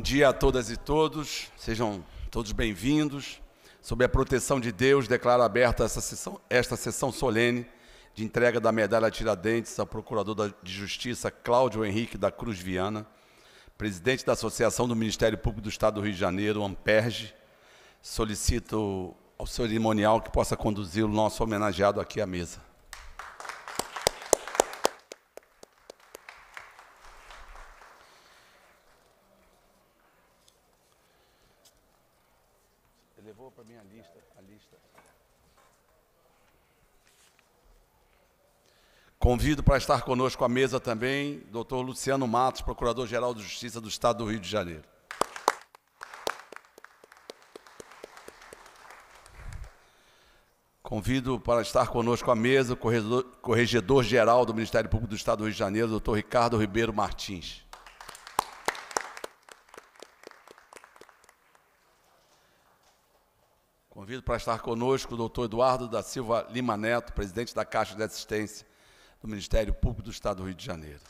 Bom dia a todas e todos, sejam todos bem-vindos. Sob a proteção de Deus, declaro aberta essa sessão, esta sessão solene de entrega da medalha Tiradentes ao Procurador de Justiça Cláudio Henrique da Cruz Viana, presidente da Associação do Ministério Público do Estado do Rio de Janeiro, Amperge, Solicito ao cerimonial que possa conduzir o nosso homenageado aqui à mesa. Convido para estar conosco à mesa também doutor Luciano Matos, Procurador-Geral de Justiça do Estado do Rio de Janeiro. Convido para estar conosco à mesa o Corregedor-Geral do Ministério Público do Estado do Rio de Janeiro, doutor Ricardo Ribeiro Martins. Convido para estar conosco o doutor Eduardo da Silva Lima Neto, presidente da Caixa de Assistência do Ministério Público do Estado do Rio de Janeiro.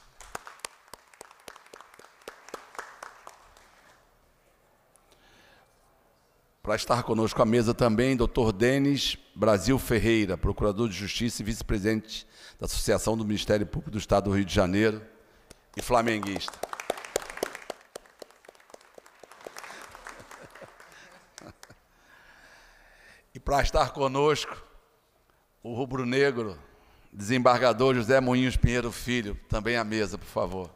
Para estar conosco à mesa também, doutor Denis Brasil Ferreira, Procurador de Justiça e Vice-Presidente da Associação do Ministério Público do Estado do Rio de Janeiro e flamenguista. E para estar conosco, o rubro-negro, Desembargador José Moinhos Pinheiro Filho, também à mesa, por favor.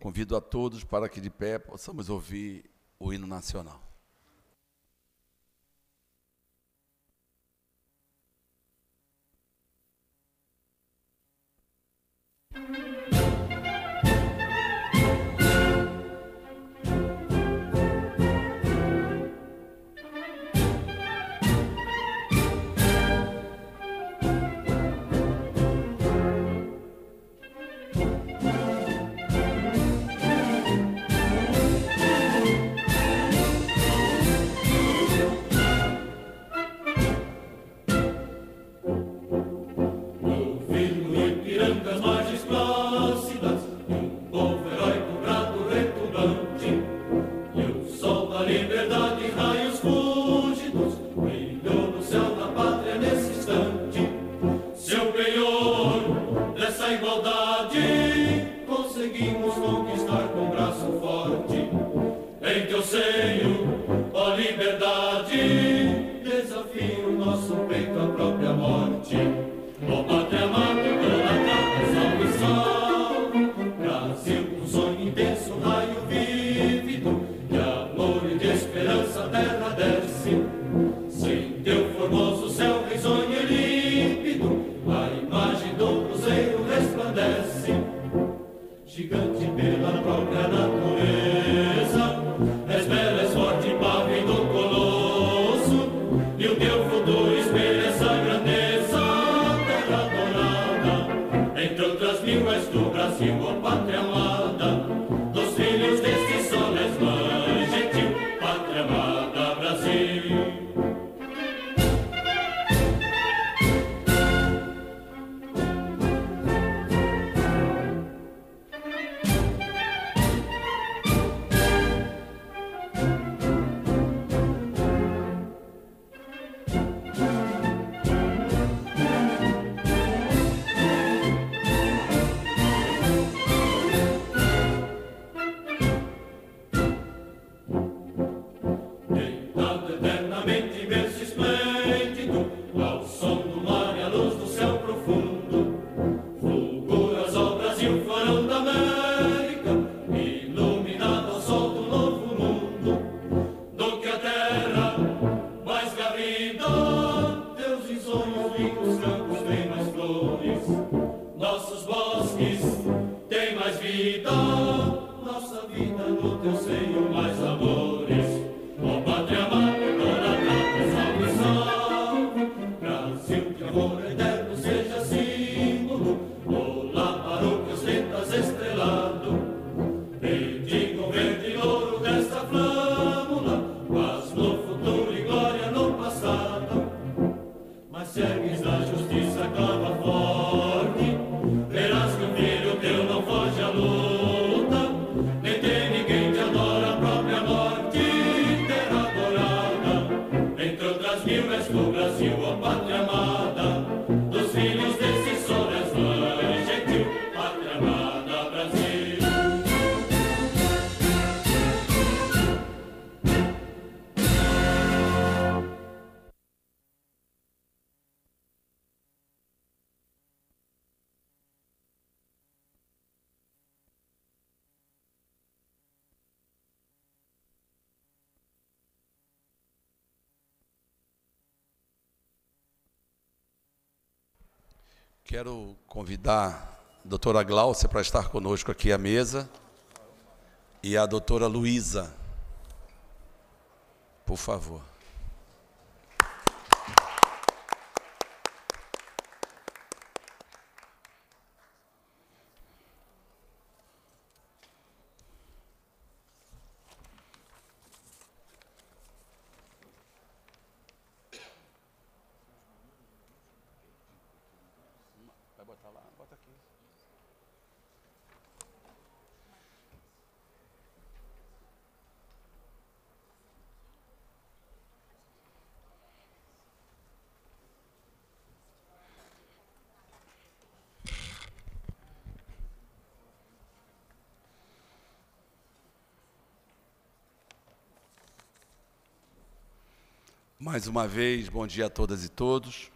Convido a todos para que de pé possamos ouvir o hino nacional. Quero convidar a doutora Glaucia para estar conosco aqui à mesa e a doutora Luísa. Por favor. Mais uma vez, bom dia a todas e todos.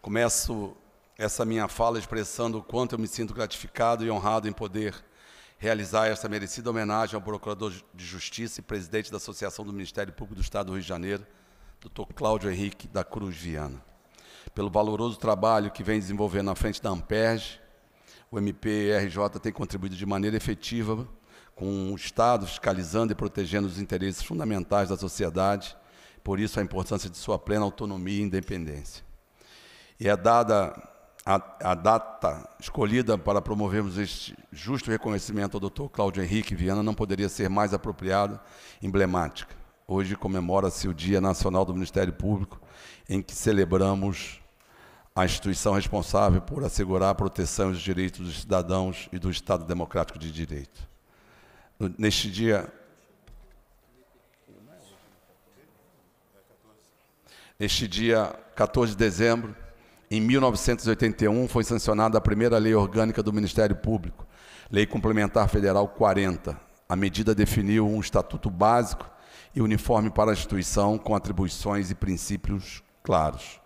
Começo essa minha fala expressando o quanto eu me sinto gratificado e honrado em poder realizar esta merecida homenagem ao Procurador de Justiça e presidente da Associação do Ministério Público do Estado do Rio de Janeiro, Dr. Cláudio Henrique da Cruz Viana, pelo valoroso trabalho que vem desenvolvendo na frente da Amperj. O MPRJ tem contribuído de maneira efetiva com o Estado fiscalizando e protegendo os interesses fundamentais da sociedade por isso a importância de sua plena autonomia e independência. E é dada a, a data escolhida para promovermos este justo reconhecimento ao Dr. Cláudio Henrique Viana não poderia ser mais apropriada, emblemática. Hoje comemora-se o Dia Nacional do Ministério Público, em que celebramos a instituição responsável por assegurar a proteção e os direitos dos cidadãos e do Estado Democrático de Direito. Neste dia Este dia 14 de dezembro, em 1981, foi sancionada a primeira lei orgânica do Ministério Público, Lei Complementar Federal 40. A medida definiu um estatuto básico e uniforme para a instituição, com atribuições e princípios claros.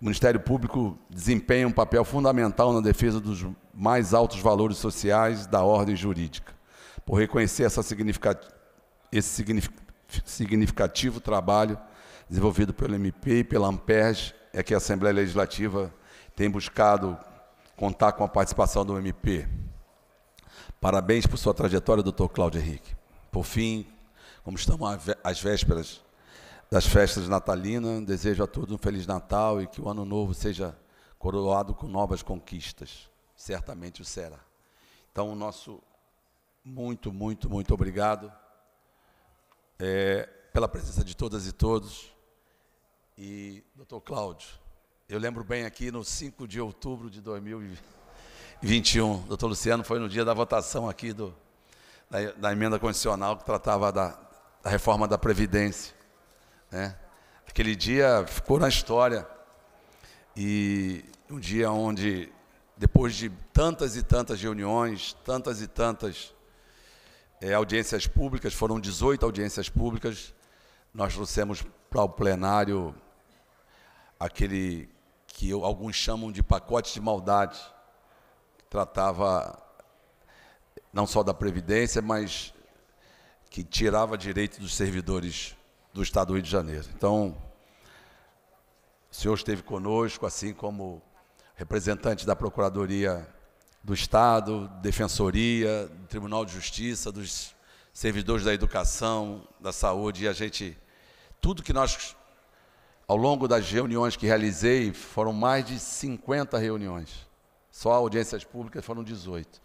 O Ministério Público desempenha um papel fundamental na defesa dos mais altos valores sociais da ordem jurídica. Por reconhecer essa significat esse significativo trabalho, desenvolvido pelo MP e pela Amperj, é que a Assembleia Legislativa tem buscado contar com a participação do MP. Parabéns por sua trajetória, doutor Cláudio Henrique. Por fim, como estamos às vésperas das festas natalinas, desejo a todos um Feliz Natal e que o Ano Novo seja coroado com novas conquistas. Certamente o será. Então, o nosso muito, muito, muito obrigado é, pela presença de todas e todos e doutor Cláudio. Eu lembro bem aqui no 5 de outubro de 2021, doutor Luciano foi no dia da votação aqui do, da, da emenda condicional que tratava da, da reforma da Previdência. Né? Aquele dia ficou na história. E um dia onde, depois de tantas e tantas reuniões, tantas e tantas é, audiências públicas, foram 18 audiências públicas, nós trouxemos para o plenário aquele que eu, alguns chamam de pacote de maldade, que tratava não só da Previdência, mas que tirava direito dos servidores do Estado do Rio de Janeiro. Então, o senhor esteve conosco, assim como representante da Procuradoria do Estado, Defensoria, do Tribunal de Justiça, dos servidores da educação, da saúde, e a gente, tudo que nós ao longo das reuniões que realizei, foram mais de 50 reuniões. Só audiências públicas foram 18.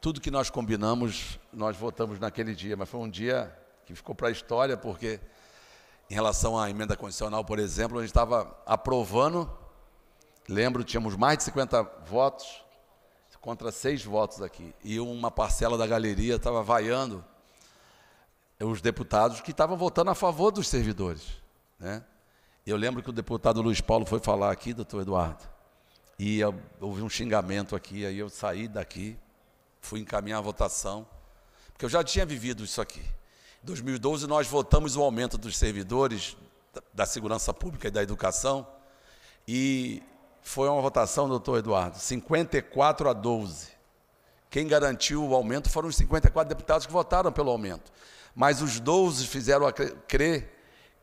Tudo que nós combinamos, nós votamos naquele dia, mas foi um dia que ficou para a história, porque em relação à emenda condicional, por exemplo, a gente estava aprovando, lembro, tínhamos mais de 50 votos contra seis votos aqui, e uma parcela da galeria estava vaiando os deputados que estavam votando a favor dos servidores, né? Eu lembro que o deputado Luiz Paulo foi falar aqui, doutor Eduardo, e eu, houve um xingamento aqui, aí eu saí daqui, fui encaminhar a votação, porque eu já tinha vivido isso aqui. Em 2012 nós votamos o aumento dos servidores da segurança pública e da educação, e foi uma votação, doutor Eduardo, 54 a 12. Quem garantiu o aumento foram os 54 deputados que votaram pelo aumento. Mas os 12 fizeram crer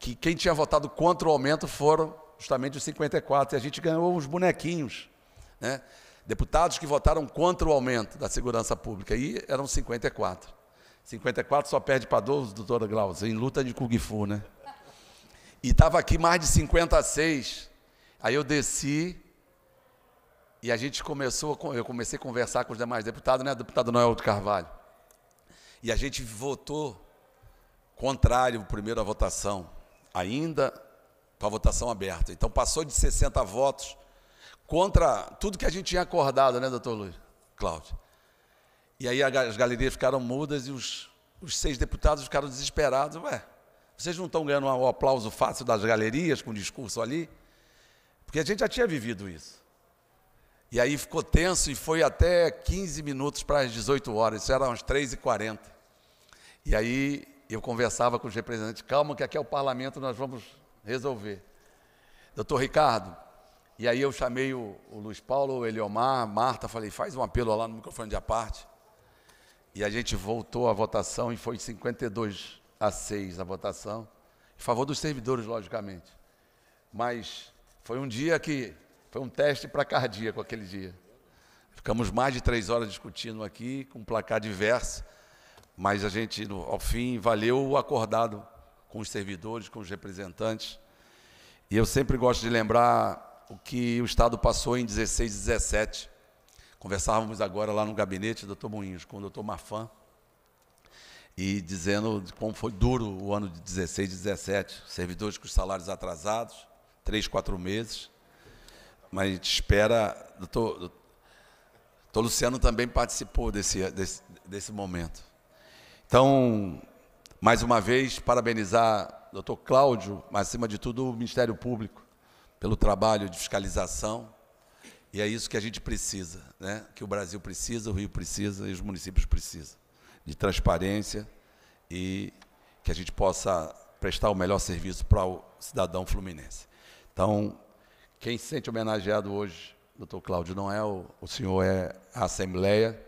que quem tinha votado contra o aumento foram justamente os 54, e a gente ganhou uns bonequinhos, né? deputados que votaram contra o aumento da segurança pública, e eram 54. 54 só perde para 12, doutora Glaucia, em luta de Kung Fu, né? E estava aqui mais de 56. Aí eu desci e a gente começou, eu comecei a conversar com os demais deputados, né? Deputado Noel do Carvalho. E a gente votou contrário primeiro à votação ainda com a votação aberta. Então passou de 60 votos contra tudo que a gente tinha acordado, né, doutor Luiz Cláudio? E aí as galerias ficaram mudas e os, os seis deputados ficaram desesperados. Ué, vocês não estão ganhando o um aplauso fácil das galerias com o discurso ali? Porque a gente já tinha vivido isso. E aí ficou tenso e foi até 15 minutos para as 18 horas, isso era umas 3h40. E aí eu conversava com os representantes, calma que aqui é o parlamento, nós vamos resolver. Doutor Ricardo, e aí eu chamei o, o Luiz Paulo, o Eliomar, Marta, falei, faz um apelo lá no microfone de aparte. E a gente voltou à votação e foi 52 a 6 a votação, em favor dos servidores, logicamente. Mas foi um dia que foi um teste para cardíaco aquele dia. Ficamos mais de três horas discutindo aqui, com um placar diverso. Mas a gente, ao fim, valeu o acordado com os servidores, com os representantes. E eu sempre gosto de lembrar o que o Estado passou em 16, 17. Conversávamos agora lá no gabinete do Dr. Moinhos com o Dr. Mafan e dizendo como foi duro o ano de 16, 17. Servidores com os salários atrasados, três, quatro meses. Mas a gente espera. Doutor, doutor Luciano também participou desse, desse, desse momento. Então, mais uma vez, parabenizar o doutor Cláudio, mas acima de tudo o Ministério Público, pelo trabalho de fiscalização. E é isso que a gente precisa, né? que o Brasil precisa, o Rio precisa e os municípios precisam, de transparência e que a gente possa prestar o melhor serviço para o cidadão fluminense. Então, quem se sente homenageado hoje, doutor Cláudio, não é o, o senhor, é a Assembleia,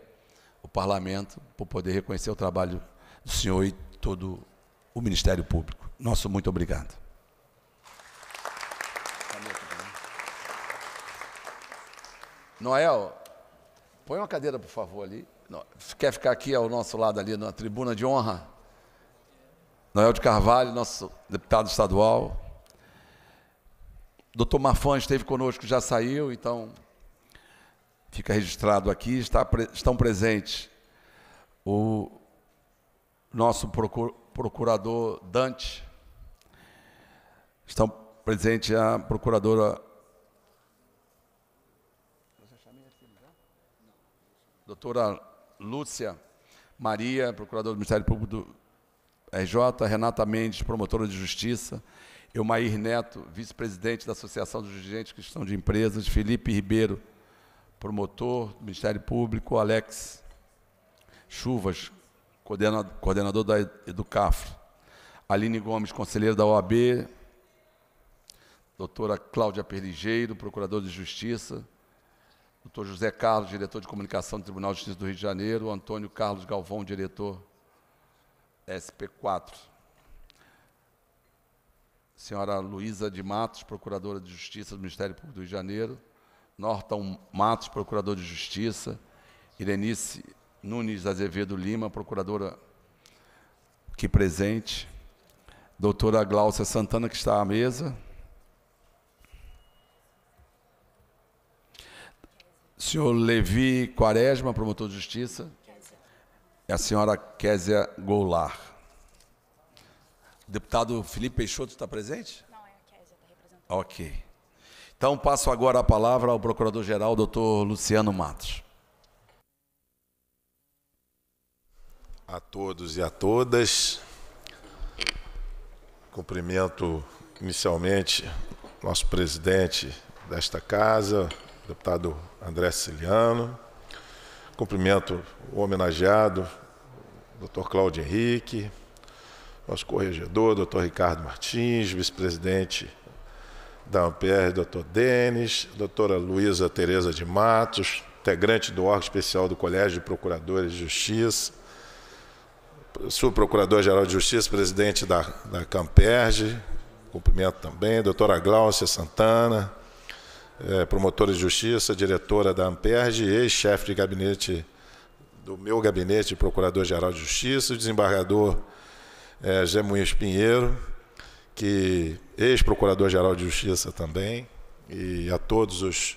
o Parlamento, por poder reconhecer o trabalho do senhor e todo o Ministério Público. Nosso muito obrigado. Noel, põe uma cadeira, por favor, ali. Quer ficar aqui ao nosso lado, ali, na tribuna de honra? Noel de Carvalho, nosso deputado estadual. Doutor Marfan esteve conosco, já saiu, então fica registrado aqui. Está, estão presentes o nosso procurador Dante, estão presentes a procuradora. Doutora Lúcia Maria, procuradora do Ministério Público do RJ, Renata Mendes, promotora de justiça, Eumair Neto, vice-presidente da Associação dos Dirigentes Cristão de Empresas, Felipe Ribeiro, promotor do Ministério Público, Alex Chuvas, coordenador, coordenador da Educafro, Aline Gomes, conselheira da OAB, doutora Cláudia Perligeiro, procurador de Justiça, doutor José Carlos, diretor de comunicação do Tribunal de Justiça do Rio de Janeiro, Antônio Carlos Galvão, diretor SP4, senhora Luísa de Matos, procuradora de Justiça do Ministério Público do Rio de Janeiro, Norton Matos, procurador de Justiça, Irenice Nunes Azevedo Lima, procuradora aqui presente, doutora Gláucia Santana, que está à mesa, senhor Levi Quaresma, promotor de justiça, e é a senhora Késia Goulart. O deputado Felipe Peixoto está presente? Não, é a Késia, está representando. Ok. Então, passo agora a palavra ao procurador-geral, doutor Luciano Matos. a todos e a todas. Cumprimento inicialmente nosso presidente desta casa, deputado André Ciliano. Cumprimento o homenageado, doutor Cláudio Henrique, nosso corregedor, doutor Ricardo Martins, vice-presidente da Ampere, doutor Denis, doutora Luísa Tereza de Matos, integrante do órgão especial do Colégio de Procuradores de Justiça, subprocurador-geral de Justiça, presidente da, da Camperge, cumprimento também, doutora Gláucia Santana, é, promotora de justiça, diretora da Amperge ex-chefe de gabinete do meu gabinete de Procurador-Geral de Justiça, o desembargador é, Zé Munhas Pinheiro, que ex-procurador-geral de Justiça também, e a todos os,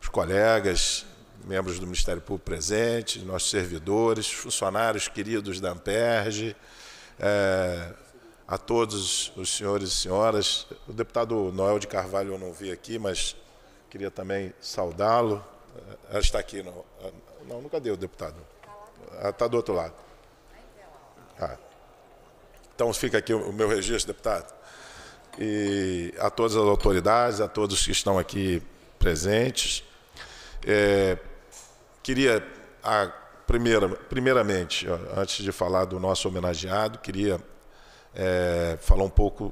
os colegas membros do Ministério Público presentes, nossos servidores, funcionários queridos da Amperge, é, a todos os senhores e senhoras. O deputado Noel de Carvalho eu não vi aqui, mas queria também saudá-lo. Ela é, está aqui. Não, é, não nunca deu, deputado. Ela é, está do outro lado. Ah. Então fica aqui o meu registro, deputado. E a todas as autoridades, a todos que estão aqui presentes. É, Queria, a primeira, primeiramente, antes de falar do nosso homenageado, queria é, falar um pouco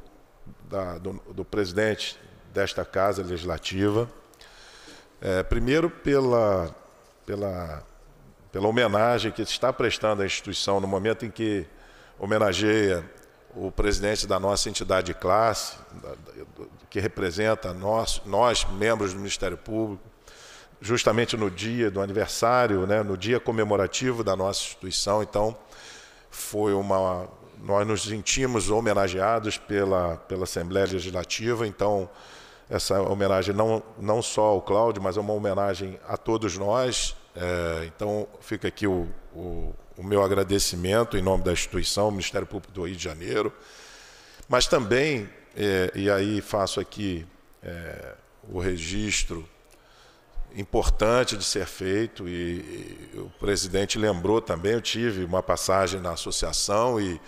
da, do, do, presidente desta Casa Legislativa. É, primeiro, pela, pela, pela homenagem que está prestando à instituição no momento em que homenageia o presidente da nossa entidade de classe, que representa nós, nós membros do Ministério Público, justamente no dia do aniversário, né, no dia comemorativo da nossa instituição. Então, foi uma nós nos sentimos homenageados pela pela Assembleia Legislativa, então essa homenagem não não só ao Cláudio, mas é uma homenagem a todos nós. É, então, fica aqui o, o, o meu agradecimento em nome da instituição, Ministério Público do Rio de Janeiro, mas também, é, e aí faço aqui é, o registro importante de ser feito e, e, o presidente lembrou também, eu tive uma passagem na associação e,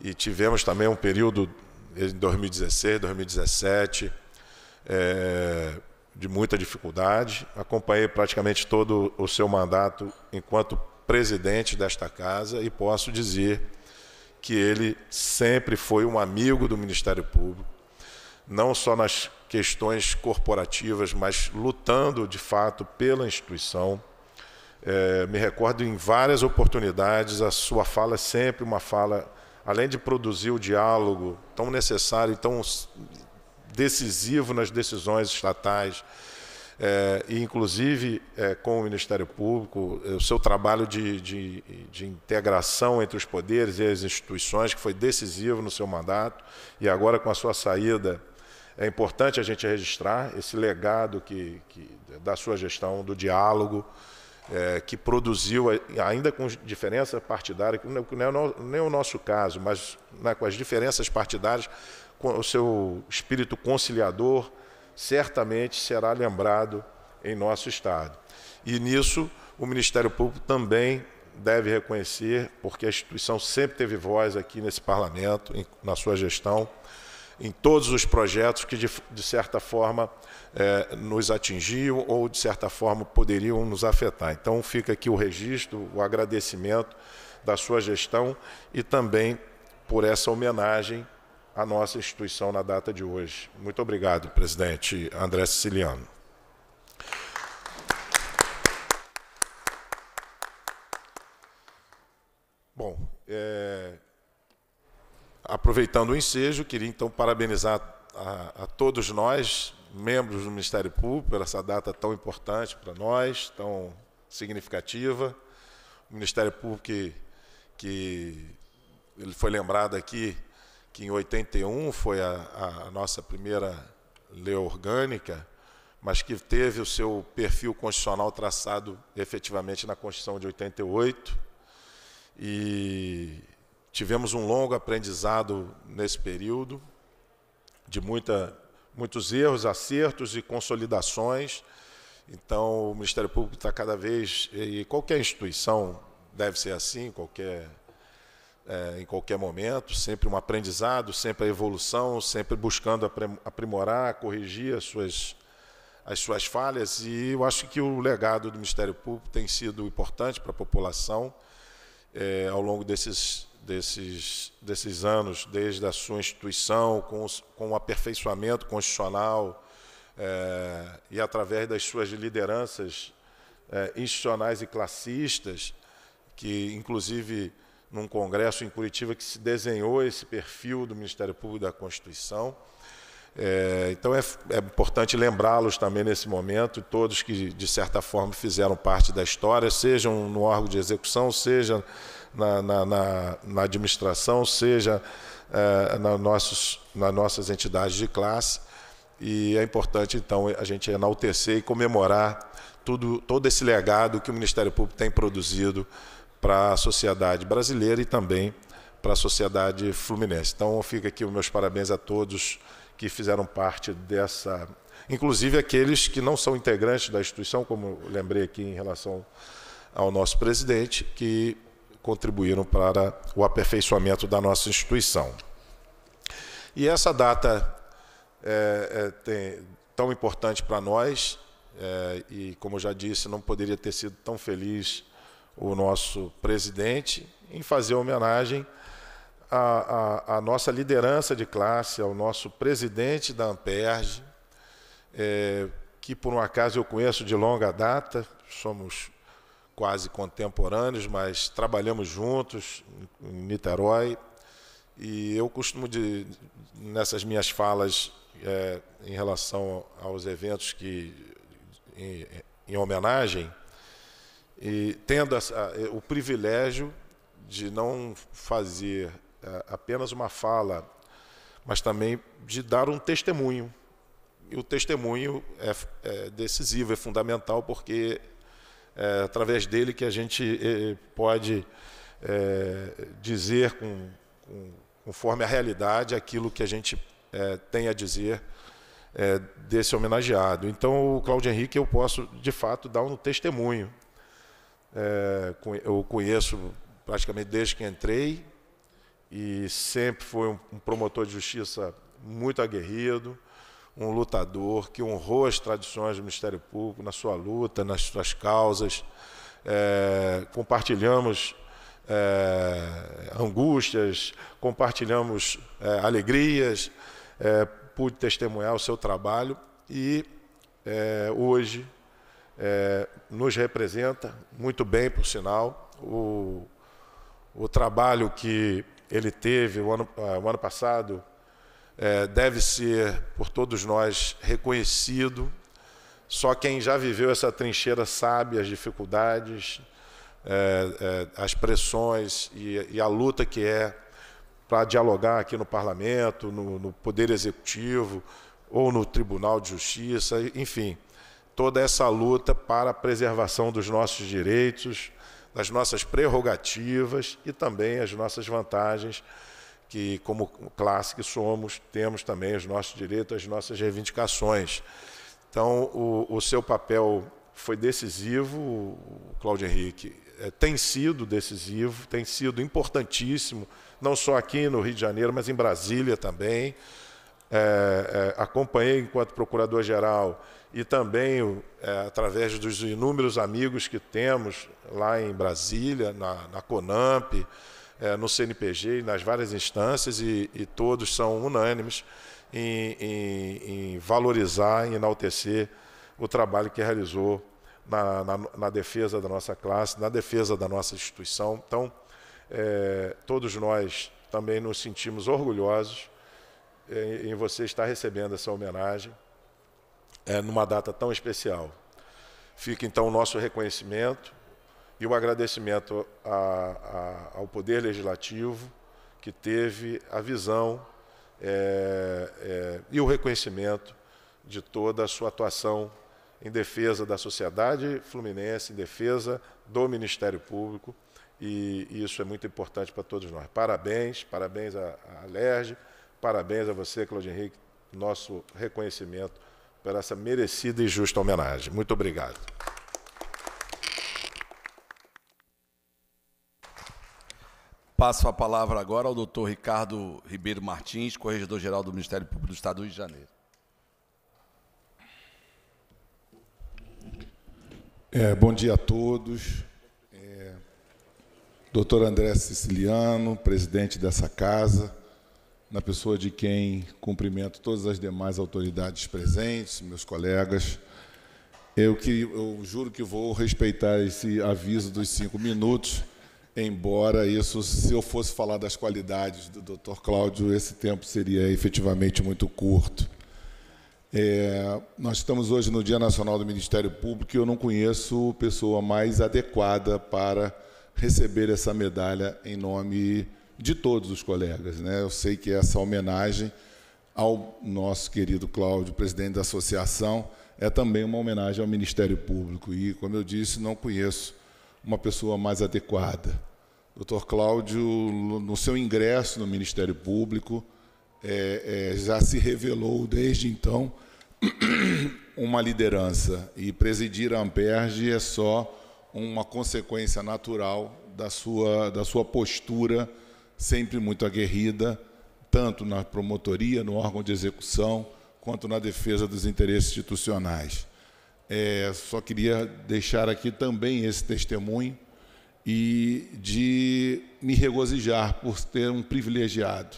e tivemos também um período em 2016, 2017, é, de muita dificuldade. Acompanhei praticamente todo o seu mandato enquanto presidente desta casa e posso dizer que ele sempre foi um amigo do Ministério Público, não só nas questões corporativas, mas lutando de fato pela instituição. É, me recordo em várias oportunidades, a sua fala é sempre uma fala, além de produzir o diálogo tão necessário e tão decisivo nas decisões estatais, é, e inclusive é, com o Ministério Público, o seu trabalho de, de, de, integração entre os poderes e as instituições, que foi decisivo no seu mandato, e agora com a sua saída é importante a gente registrar esse legado que, que da sua gestão, do diálogo, é, que produziu, ainda com diferença partidária, que não é nem o nosso caso, mas né, com as diferenças partidárias, com o seu espírito conciliador, certamente será lembrado em nosso Estado. E nisso o Ministério Público também deve reconhecer, porque a instituição sempre teve voz aqui nesse parlamento, na sua gestão, em todos os projetos que, de, de certa forma, é, nos atingiam ou, de certa forma, poderiam nos afetar. Então, fica aqui o registro, o agradecimento da sua gestão e também por essa homenagem à nossa instituição na data de hoje. Muito obrigado, presidente André Siciliano. Aproveitando o ensejo, queria então parabenizar a, a todos nós, membros do Ministério Público, por essa data tão importante para nós, tão significativa. O Ministério Público que, que ele foi lembrado aqui que em 81 foi a, a nossa primeira lei orgânica, mas que teve o seu perfil constitucional traçado efetivamente na Constituição de 88 e Tivemos um longo aprendizado nesse período, de muita, muitos erros, acertos e consolidações. Então, o Ministério Público está cada vez, e qualquer instituição deve ser assim, qualquer, é, em qualquer momento, sempre um aprendizado, sempre a evolução, sempre buscando aprimorar, corrigir as suas, as suas falhas. E eu acho que o legado do Ministério Público tem sido importante para a população é, ao longo desses desses, desses anos, desde a sua instituição, com, os, com o aperfeiçoamento constitucional é, e através das suas lideranças é, institucionais e classistas, que inclusive num congresso em Curitiba que se desenhou esse perfil do Ministério Público da Constituição. É, então é, é importante lembrá-los também nesse momento, todos que de certa forma fizeram parte da história, sejam no órgão de execução, seja na, na, na, na administração, seja é, na nossos, nas nossas entidades de classe. E é importante, então, a gente enaltecer e comemorar tudo, todo esse legado que o Ministério Público tem produzido para a sociedade brasileira e também para a sociedade fluminense. Então, fica aqui os meus parabéns a todos que fizeram parte dessa, inclusive aqueles que não são integrantes da instituição, como lembrei aqui em relação ao nosso presidente, que contribuíram para o aperfeiçoamento da nossa instituição. E essa data é, é, tem, tão importante para nós, é, e como já disse, não poderia ter sido tão feliz o nosso presidente em fazer homenagem à, à, à nossa liderança de classe, ao nosso presidente da Amperge, é, que por um acaso eu conheço de longa data, somos quase contemporâneos, mas trabalhamos juntos em Niterói. E eu costumo, de, nessas minhas falas é, em relação aos eventos que em, em homenagem, e tendo essa, é, o privilégio de não fazer é, apenas uma fala, mas também de dar um testemunho. E o testemunho é, é decisivo, é fundamental, porque é através dele que a gente é, pode é, dizer com, com, conforme a realidade aquilo que a gente é, tem a dizer é, desse homenageado. Então, o Cláudio Henrique, eu posso, de fato, dar um testemunho. É, eu conheço praticamente desde que entrei e sempre foi um promotor de justiça muito aguerrido, um lutador que honrou as tradições do Ministério Público na sua luta, nas suas causas. É, compartilhamos é, angústias, compartilhamos é, alegrias, é, pude testemunhar o seu trabalho e é, hoje é, nos representa muito bem, por sinal, o, o trabalho que ele teve o ano, o ano passado é, deve ser por todos nós reconhecido. Só quem já viveu essa trincheira sabe as dificuldades, é, é, as pressões e, e, a luta que é para dialogar aqui no parlamento, no, no poder executivo ou no Tribunal de Justiça, enfim, toda essa luta para a preservação dos nossos direitos, das nossas prerrogativas e também as nossas vantagens que, como classe que somos, temos também os nossos direitos, as nossas reivindicações. Então, o, o seu papel foi decisivo, Cláudio Henrique, é, tem sido decisivo, tem sido importantíssimo, não só aqui no Rio de Janeiro, mas em Brasília também. É, é, acompanhei enquanto procurador-geral e também é, através dos inúmeros amigos que temos lá em Brasília, na, na CONAMP, é, no CNPG, e nas várias instâncias, e, e todos são unânimes em, em, em, valorizar, em enaltecer o trabalho que realizou na, na, na, defesa da nossa classe, na defesa da nossa instituição. Então, é, todos nós também nos sentimos orgulhosos em, é, em você estar recebendo essa homenagem é, numa data tão especial. Fica então o nosso reconhecimento e o agradecimento a, a, ao Poder Legislativo, que teve a visão é, é, e o reconhecimento de toda a sua atuação em defesa da sociedade fluminense, em defesa do Ministério Público, e, e isso é muito importante para todos nós. Parabéns, parabéns à, à parabéns a você, Claudio Henrique, nosso reconhecimento por essa merecida e justa homenagem. Muito obrigado. passo a palavra agora ao doutor Ricardo Ribeiro Martins, Corregedor-Geral do Ministério Público do Estado do Rio de Janeiro. É, bom dia a todos. É, doutor André Siciliano, presidente dessa casa, na pessoa de quem cumprimento todas as demais autoridades presentes, meus colegas. Eu, que, eu juro que vou respeitar esse aviso dos cinco minutos Embora isso, se eu fosse falar das qualidades do Dr. Cláudio, esse tempo seria efetivamente muito curto. É, nós estamos hoje no Dia Nacional do Ministério Público e eu não conheço pessoa mais adequada para receber essa medalha em nome de todos os colegas. Né? Eu sei que essa homenagem ao nosso querido Cláudio, presidente da associação, é também uma homenagem ao Ministério Público. E, como eu disse, não conheço uma pessoa mais adequada. Doutor Cláudio, no seu ingresso no Ministério Público, é, é, já se revelou desde então uma liderança. E presidir a Amperge é só uma consequência natural da sua, da sua postura, sempre muito aguerrida, tanto na promotoria, no órgão de execução, quanto na defesa dos interesses institucionais. É, só queria deixar aqui também esse testemunho e de me regozijar por ter um privilegiado.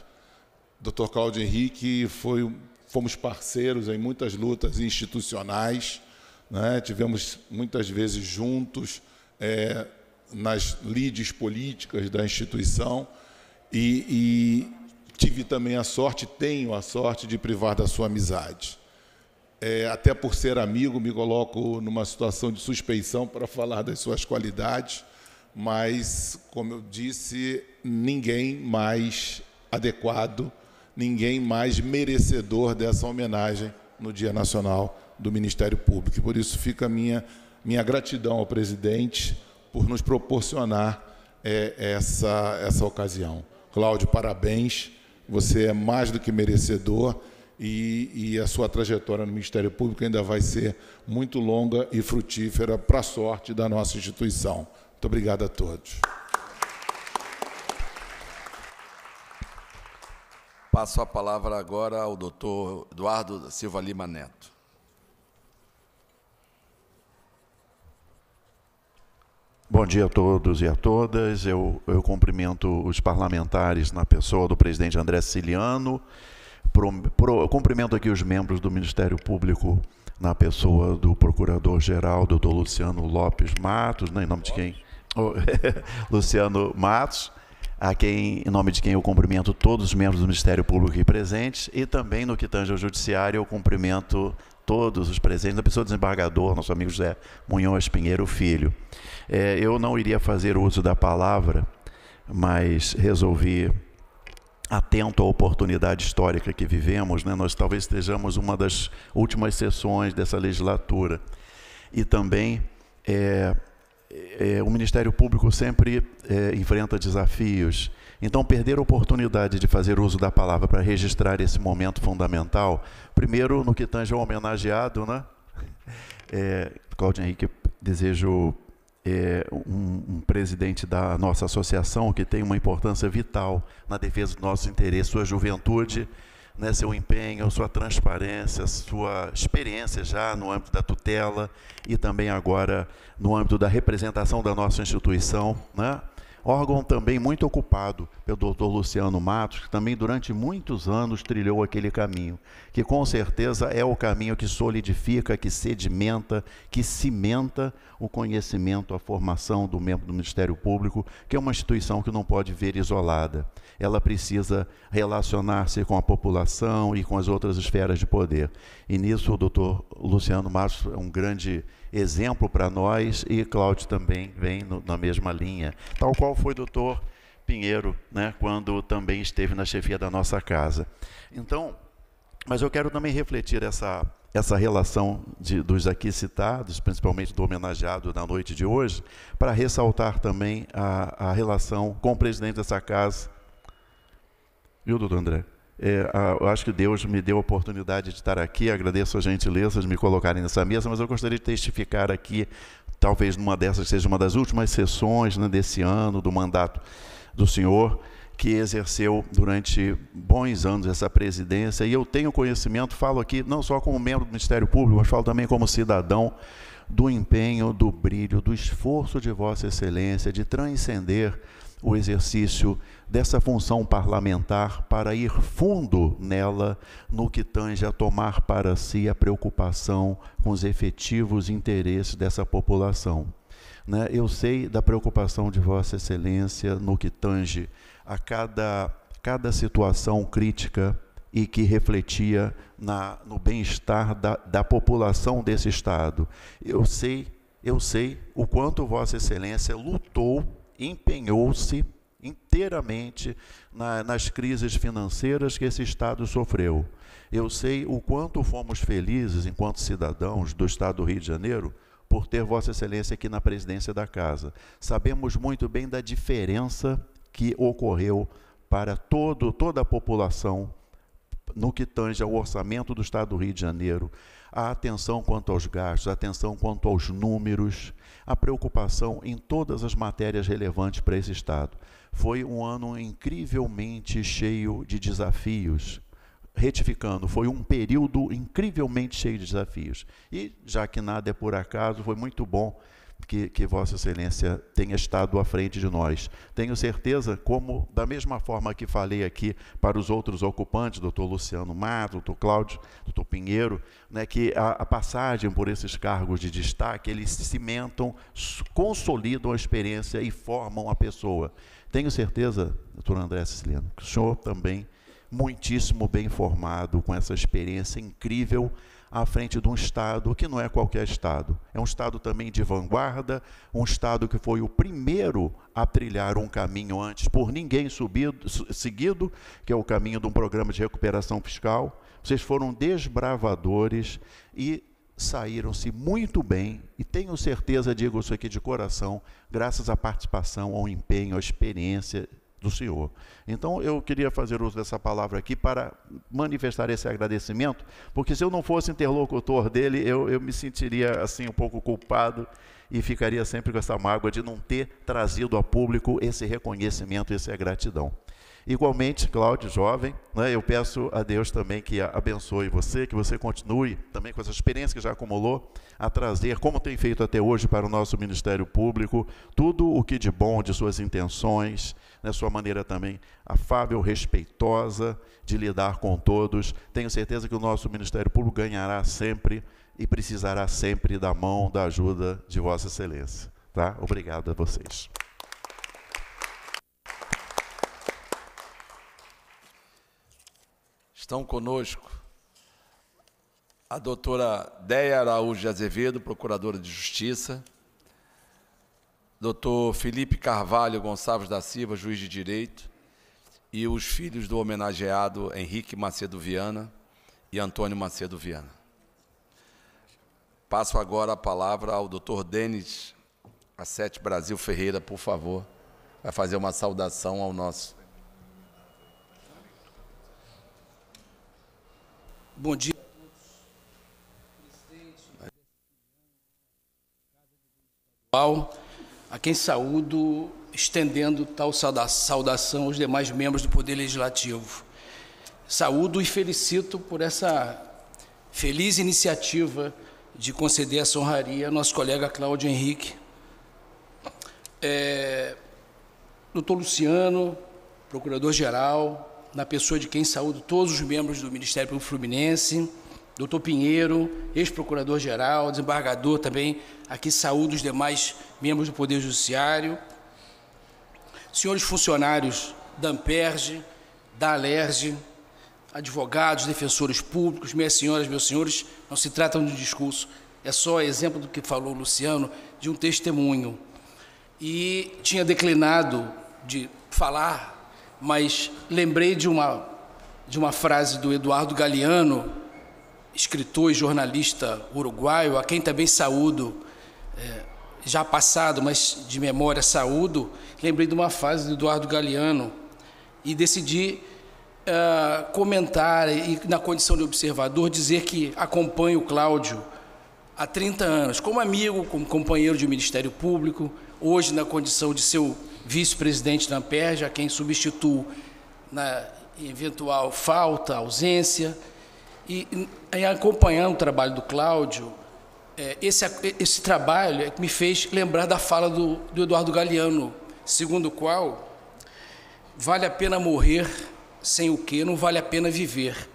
Dr. Cláudio Henrique foi, fomos parceiros em muitas lutas institucionais, né? tivemos muitas vezes juntos é, nas lides políticas da instituição e, e tive também a sorte, tenho a sorte de privar da sua amizade é, até por ser amigo, me coloco numa situação de suspeição para falar das suas qualidades, mas, como eu disse, ninguém mais adequado, ninguém mais merecedor dessa homenagem no Dia Nacional do Ministério Público. E por isso fica a minha, minha gratidão ao presidente por nos proporcionar é, essa, essa ocasião. Cláudio, parabéns, você é mais do que merecedor e, e, a sua trajetória no Ministério Público ainda vai ser muito longa e frutífera para a sorte da nossa instituição. Muito obrigado a todos. Passo a palavra agora ao doutor Eduardo Silva Lima Neto. Bom dia a todos e a todas. Eu, eu cumprimento os parlamentares na pessoa do presidente André Ciliano. Pro, pro, cumprimento aqui os membros do Ministério Público na pessoa do Procurador-Geral, doutor Luciano Lopes Matos, né, em nome de quem? Oh, Luciano Matos, a quem, em nome de quem eu cumprimento todos os membros do Ministério Público aqui presentes, e também no que tange ao Judiciário, eu cumprimento todos os presentes, a pessoa do desembargador, nosso amigo José Munhoz Pinheiro Filho. É, eu não iria fazer uso da palavra, mas resolvi atento à oportunidade histórica que vivemos, né? nós talvez estejamos uma das últimas sessões dessa legislatura. E também é, é, o Ministério Público sempre é, enfrenta desafios. Então, perder a oportunidade de fazer uso da palavra para registrar esse momento fundamental, primeiro no que tange ao homenageado, né? É, Cláudio Henrique, desejo é, um, um, presidente da nossa associação que tem uma importância vital na defesa dos nossos interesses, sua juventude, né, seu empenho, sua transparência, sua experiência já no âmbito da tutela e também agora no âmbito da representação da nossa instituição, né, órgão também muito ocupado pelo doutor Luciano Matos, que também durante muitos anos trilhou aquele caminho, que com certeza é o caminho que solidifica, que sedimenta, que cimenta o conhecimento, a formação do membro do Ministério Público, que é uma instituição que não pode ver isolada. Ela precisa relacionar-se com a população e com as outras esferas de poder. E nisso o doutor Luciano Matos é um grande exemplo para nós e Cláudio também vem no, na mesma linha, tal qual foi o doutor Pinheiro, né, quando também esteve na chefia da nossa casa. Então, mas eu quero também refletir essa, essa relação de, dos aqui citados, principalmente do homenageado na noite de hoje, para ressaltar também a, a relação com o presidente dessa casa, viu, doutor André? É, eu acho que Deus me deu a oportunidade de estar aqui, agradeço a gentileza de me colocarem nessa mesa, mas eu gostaria de testificar aqui, talvez numa dessas seja uma das últimas sessões né, desse ano, do mandato do senhor, que exerceu durante bons anos essa presidência, e eu tenho conhecimento, falo aqui não só como membro do Ministério Público, mas falo também como cidadão, do empenho, do brilho, do esforço de Vossa Excelência de transcender o exercício dessa função parlamentar para ir fundo nela no que tange a tomar para si a preocupação com os efetivos interesses dessa população. Né, eu sei da preocupação de Vossa Excelência no que tange a cada, cada situação crítica e que refletia na, no bem-estar da, da população desse Estado. Eu sei, eu sei o quanto Vossa Excelência lutou empenhou-se inteiramente na, nas crises financeiras que esse Estado sofreu. Eu sei o quanto fomos felizes, enquanto cidadãos do Estado do Rio de Janeiro, por ter Vossa Excelência aqui na presidência da Casa. Sabemos muito bem da diferença que ocorreu para todo, toda a população no que tange ao orçamento do Estado do Rio de Janeiro, a atenção quanto aos gastos, a atenção quanto aos números a preocupação em todas as matérias relevantes para esse Estado. Foi um ano incrivelmente cheio de desafios. Retificando, foi um período incrivelmente cheio de desafios. E, já que nada é por acaso, foi muito bom que, que, Vossa Excelência tenha estado à frente de nós. Tenho certeza, como da mesma forma que falei aqui para os outros ocupantes, doutor Luciano Mato, doutor Cláudio, doutor Pinheiro, né, que a, a, passagem por esses cargos de destaque, eles cimentam, consolidam a experiência e formam a pessoa. Tenho certeza, doutor André Siciliano, que o senhor também muitíssimo bem formado, com essa experiência incrível à frente de um Estado que não é qualquer Estado. É um Estado também de vanguarda, um Estado que foi o primeiro a trilhar um caminho antes por ninguém subido, seguido, que é o caminho de um programa de recuperação fiscal. Vocês foram desbravadores e saíram-se muito bem, e tenho certeza, digo isso aqui de coração, graças à participação, ao empenho, à experiência do Senhor. Então eu queria fazer uso dessa palavra aqui para manifestar esse agradecimento, porque se eu não fosse interlocutor dele, eu, eu me sentiria assim um pouco culpado e ficaria sempre com essa mágoa de não ter trazido a público esse reconhecimento, essa é gratidão. Igualmente, Cláudio, jovem, né, eu peço a Deus também que abençoe você, que você continue também com essa experiência que já acumulou, a trazer, como tem feito até hoje para o nosso Ministério Público, tudo o que de bom de suas intenções, né, sua maneira também afável, respeitosa de lidar com todos. Tenho certeza que o nosso Ministério Público ganhará sempre e precisará sempre da mão, da ajuda de Vossa Excelência. Tá? Obrigado a vocês. Estão conosco a doutora Déia Araújo de Azevedo, procuradora de Justiça, doutor Felipe Carvalho Gonçalves da Silva, juiz de Direito, e os filhos do homenageado Henrique Macedo Viana e Antônio Macedo Viana. Passo agora a palavra ao doutor Denis Assete Brasil Ferreira, por favor, vai fazer uma saudação ao nosso Bom dia. A quem saúdo, estendendo tal saudação aos demais membros do Poder Legislativo. Saúdo e felicito por essa feliz iniciativa de conceder essa honraria ao nosso colega Cláudio Henrique. É, doutor Luciano, procurador-geral, na pessoa de quem saúdo todos os membros do Ministério Público Fluminense, doutor Pinheiro, ex-procurador-geral, desembargador também, aqui saúdo os demais membros do Poder Judiciário, senhores funcionários da Amperge, da Alerge, advogados, defensores públicos, minhas senhoras, meus senhores, não se trata de um discurso, é só exemplo do que falou o Luciano, de um testemunho. E tinha declinado de falar mas lembrei de uma, de uma frase do Eduardo Galeano, escritor e jornalista uruguaio, a quem também saúdo, é, já passado, mas de memória saúdo, lembrei de uma frase do Eduardo Galeano e decidi uh, comentar e, na condição de observador, dizer que acompanho o Cláudio há 30 anos, como amigo, como companheiro de Ministério Público, hoje na condição de seu vice-presidente da Amperja, a quem substituo na eventual falta, ausência, e, e acompanhando o trabalho do Cláudio, é, esse, esse trabalho é que me fez lembrar da fala do, do Eduardo Galeano, segundo o qual vale a pena morrer sem o que não vale a pena viver.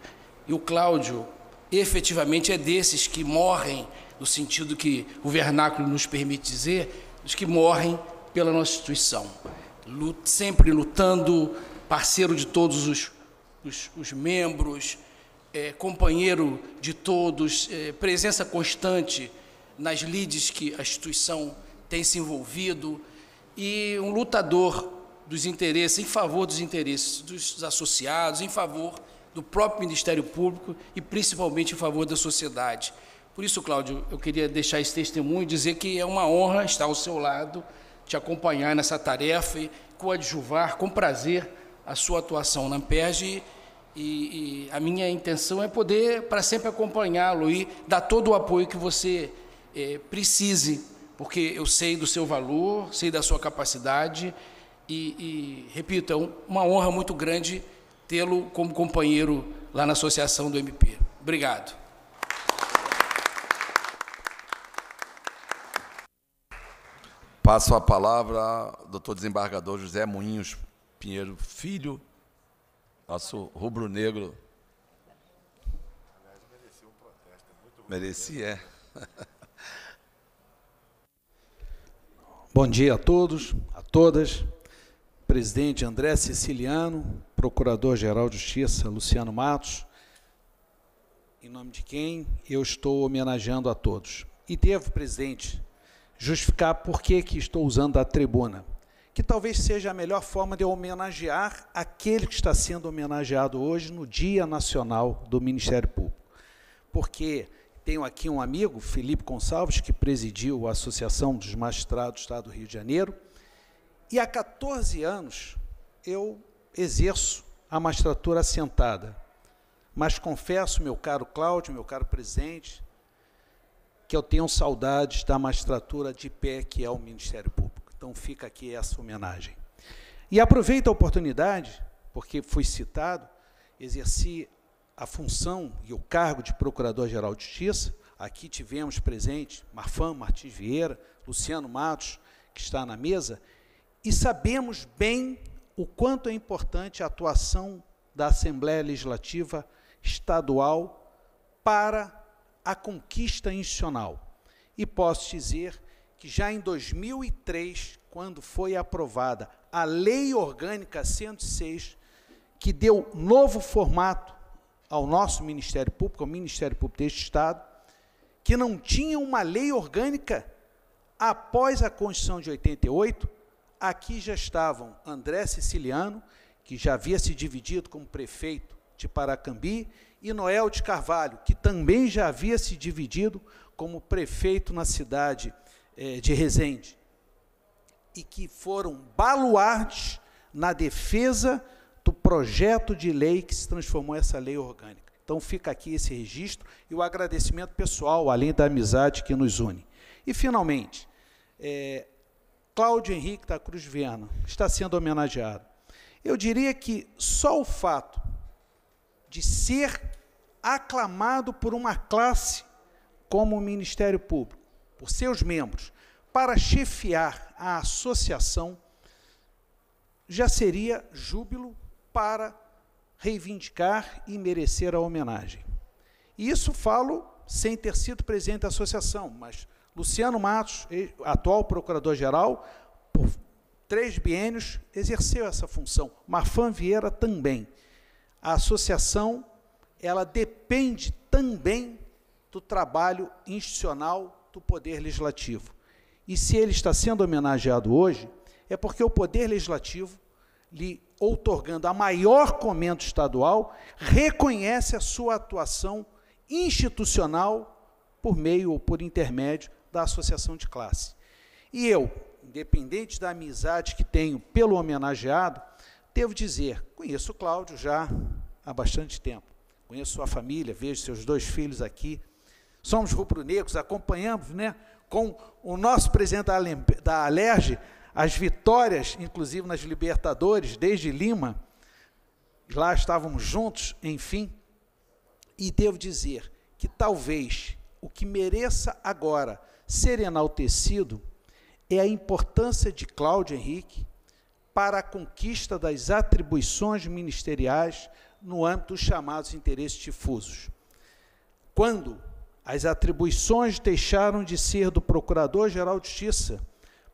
E o Cláudio efetivamente é desses que morrem, no sentido que o vernáculo nos permite dizer, os que morrem pela nossa instituição, sempre lutando, parceiro de todos os, os, os membros, é, companheiro de todos, é, presença constante nas lides que a instituição tem se envolvido e um lutador dos interesses, em favor dos interesses dos associados, em favor do próprio Ministério Público e principalmente em favor da sociedade. Por isso, Cláudio, eu queria deixar esse testemunho e dizer que é uma honra estar ao seu lado te acompanhar nessa tarefa e coadjuvar com prazer a sua atuação na Amperge. E, e a minha intenção é poder, para sempre, acompanhá-lo e dar todo o apoio que você eh, precise, porque eu sei do seu valor, sei da sua capacidade e, e repito, é uma honra muito grande tê-lo como companheiro lá na associação do MP. Obrigado. Passo a palavra ao doutor desembargador José Moinhos Pinheiro Filho, nosso rubro-negro. Aliás, merecia um protesto. Muito merecia, é. Bom dia a todos, a todas. Presidente André Siciliano, Procurador-Geral de Justiça Luciano Matos, em nome de quem eu estou homenageando a todos. E devo, presidente, justificar por que, que estou usando a tribuna, que talvez seja a melhor forma de homenagear aquele que está sendo homenageado hoje no Dia Nacional do Ministério Público. Porque tenho aqui um amigo, Felipe Gonçalves, que presidiu a Associação dos Magistrados do Estado do Rio de Janeiro, e há 14 anos eu exerço a magistratura assentada. Mas confesso, meu caro Cláudio, meu caro presidente, que eu tenho saudades da magistratura de pé que é o Ministério Público. Então fica aqui essa homenagem. E aproveito a oportunidade, porque fui citado, exerci a função e o cargo de Procurador-Geral de Justiça. Aqui tivemos presente Marfan Martins Vieira, Luciano Matos, que está na mesa, e sabemos bem o quanto é importante a atuação da Assembleia Legislativa Estadual para a conquista institucional. E posso dizer que já em 2003, quando foi aprovada a Lei Orgânica 106, que deu novo formato ao nosso Ministério Público, ao Ministério Público deste Estado, que não tinha uma lei orgânica após a Constituição de 88, aqui já estavam André Siciliano, que já havia se dividido como prefeito de Paracambi, e Noel de Carvalho, que também já havia se dividido como prefeito na cidade eh, de Resende, e que foram baluartes na defesa do projeto de lei que se transformou essa lei orgânica. Então fica aqui esse registro e o agradecimento pessoal, além da amizade que nos une. E, finalmente, eh, Cláudio Henrique da Cruz Viana está sendo homenageado. Eu diria que só o fato de ser aclamado por uma classe como o Ministério Público, por seus membros, para chefiar a associação, já seria júbilo para reivindicar e merecer a homenagem. isso falo sem ter sido presidente da associação, mas Luciano Matos, atual procurador-geral, por três biênios, exerceu essa função. Marfan Vieira também. A associação ela depende também do trabalho institucional do Poder Legislativo. E se ele está sendo homenageado hoje, é porque o Poder Legislativo, lhe outorgando a maior comenda estadual, reconhece a sua atuação institucional por meio ou por intermédio da associação de classe. E eu, independente da amizade que tenho pelo homenageado, devo dizer, conheço o Cláudio já há bastante tempo conheço sua família, vejo seus dois filhos aqui. Somos rubro-negros, acompanhamos né, com o nosso presidente da Alerge as vitórias, inclusive nas Libertadores, desde Lima. Lá estávamos juntos, enfim. E devo dizer que talvez o que mereça agora ser enaltecido é a importância de Cláudio Henrique para a conquista das atribuições ministeriais no âmbito dos chamados interesses difusos. Quando as atribuições deixaram de ser do Procurador-Geral de Justiça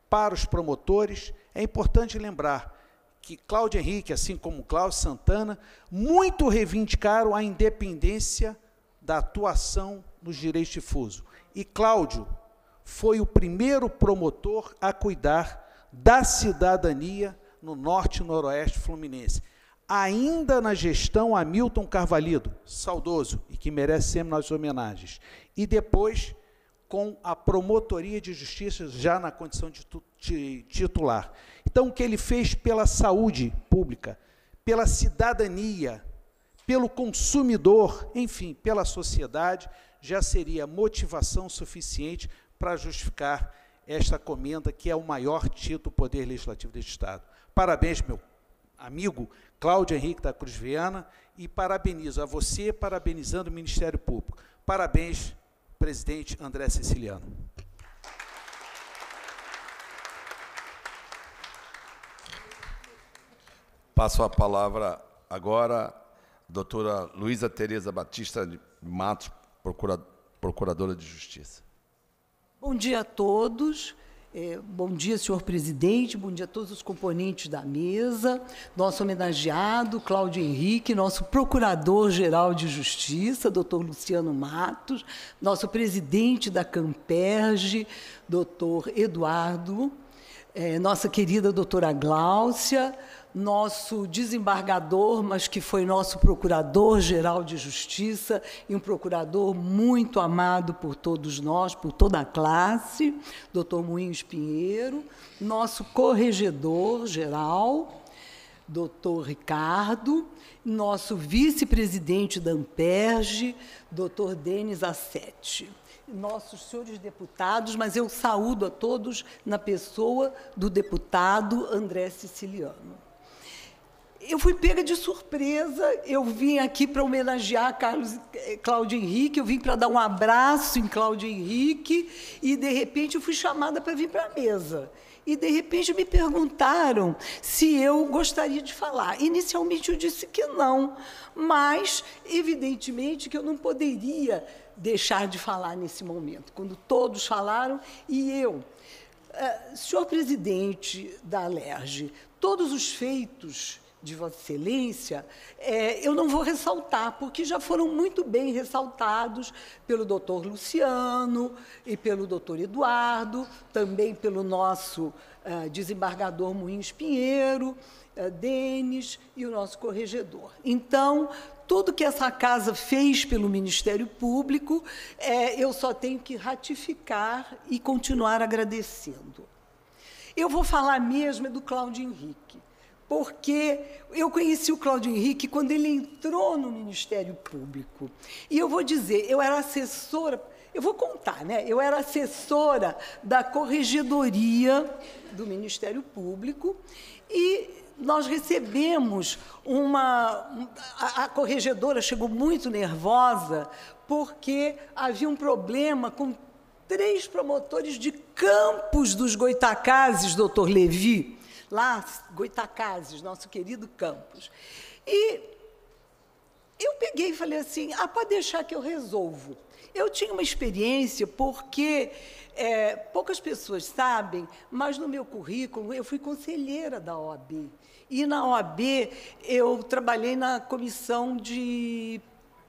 para os promotores, é importante lembrar que Cláudio Henrique, assim como Cláudio Santana, muito reivindicaram a independência da atuação nos direitos difusos. E Cláudio foi o primeiro promotor a cuidar da cidadania no norte e noroeste fluminense ainda na gestão Hamilton Carvalho, saudoso e que merece sempre nossas homenagens, e depois com a Promotoria de Justiça já na condição de, de titular. Então, o que ele fez pela saúde pública, pela cidadania, pelo consumidor, enfim, pela sociedade, já seria motivação suficiente para justificar esta comenda, que é o maior título do Poder Legislativo deste Estado. Parabéns, meu amigo Cláudio Henrique da Cruz Viana, e parabenizo a você, parabenizando o Ministério Público. Parabéns, presidente André Siciliano. Passo a palavra agora doutora Luísa Tereza Batista de Matos, procura, procuradora de Justiça. Bom dia a todos. É, bom dia, senhor presidente, bom dia a todos os componentes da mesa, nosso homenageado, Cláudio Henrique, nosso procurador-geral de Justiça, doutor Luciano Matos, nosso presidente da Camperge, doutor Eduardo, é, nossa querida doutora Gláucia, nosso desembargador, mas que foi nosso procurador-geral de justiça e um procurador muito amado por todos nós, por toda a classe, doutor Moinhos Pinheiro, nosso corregedor-geral, doutor Ricardo, nosso vice-presidente da Amperge, doutor Denis Assetti nossos senhores deputados, mas eu saúdo a todos na pessoa do deputado André Siciliano eu fui pega de surpresa. Eu vim aqui para homenagear Carlos eh, Cláudio Henrique, eu vim para dar um abraço em Cláudio Henrique e de repente eu fui chamada para vir para a mesa. E de repente me perguntaram se eu gostaria de falar. Inicialmente eu disse que não, mas evidentemente que eu não poderia deixar de falar nesse momento, quando todos falaram e eu. Uh, senhor presidente da Alerj, todos os feitos de Vossa Excelência, é, eu não vou ressaltar, porque já foram muito bem ressaltados pelo doutor Luciano e pelo doutor Eduardo, também pelo nosso uh, desembargador Moinhos Pinheiro, uh, Denis e o nosso corregedor. Então, tudo que essa casa fez pelo Ministério Público, é, eu só tenho que ratificar e continuar agradecendo. Eu vou falar mesmo é do Cláudio Henrique porque eu conheci o Cláudio Henrique quando ele entrou no Ministério Público. E eu vou dizer, eu era assessora, eu vou contar, né? Eu era assessora da corregedoria do Ministério Público e nós recebemos uma. A, a corregedora chegou muito nervosa porque havia um problema com três promotores de campos dos Goitacazes, doutor Levi lá Goitacazes, nosso querido Campos. E eu peguei e falei assim: ah, pode deixar que eu resolvo. Eu tinha uma experiência porque é, poucas pessoas sabem, mas no meu currículo eu fui conselheira da OAB. E na OAB eu trabalhei na comissão de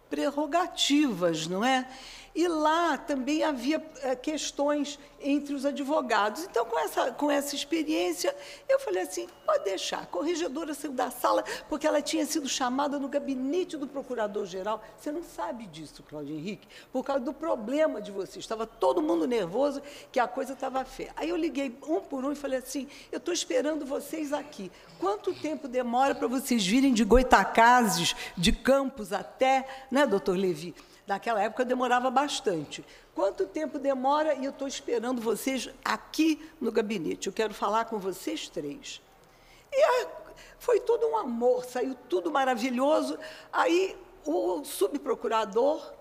prerrogativas, não é? E lá também havia eh, questões entre os advogados. Então, com essa, com essa experiência, eu falei assim: pode deixar. A corregedora saiu da sala porque ela tinha sido chamada no gabinete do procurador-geral. Você não sabe disso, Cláudio Henrique, por causa do problema de você. Estava todo mundo nervoso que a coisa estava feia. Aí eu liguei um por um e falei assim: eu estou esperando vocês aqui. Quanto tempo demora para vocês virem de Goitacazes, de Campos até, né, doutor Levi? Naquela época demorava bastante. Quanto tempo demora? E eu estou esperando vocês aqui no gabinete. Eu quero falar com vocês três. E ah, foi todo um amor, saiu tudo maravilhoso. Aí o subprocurador,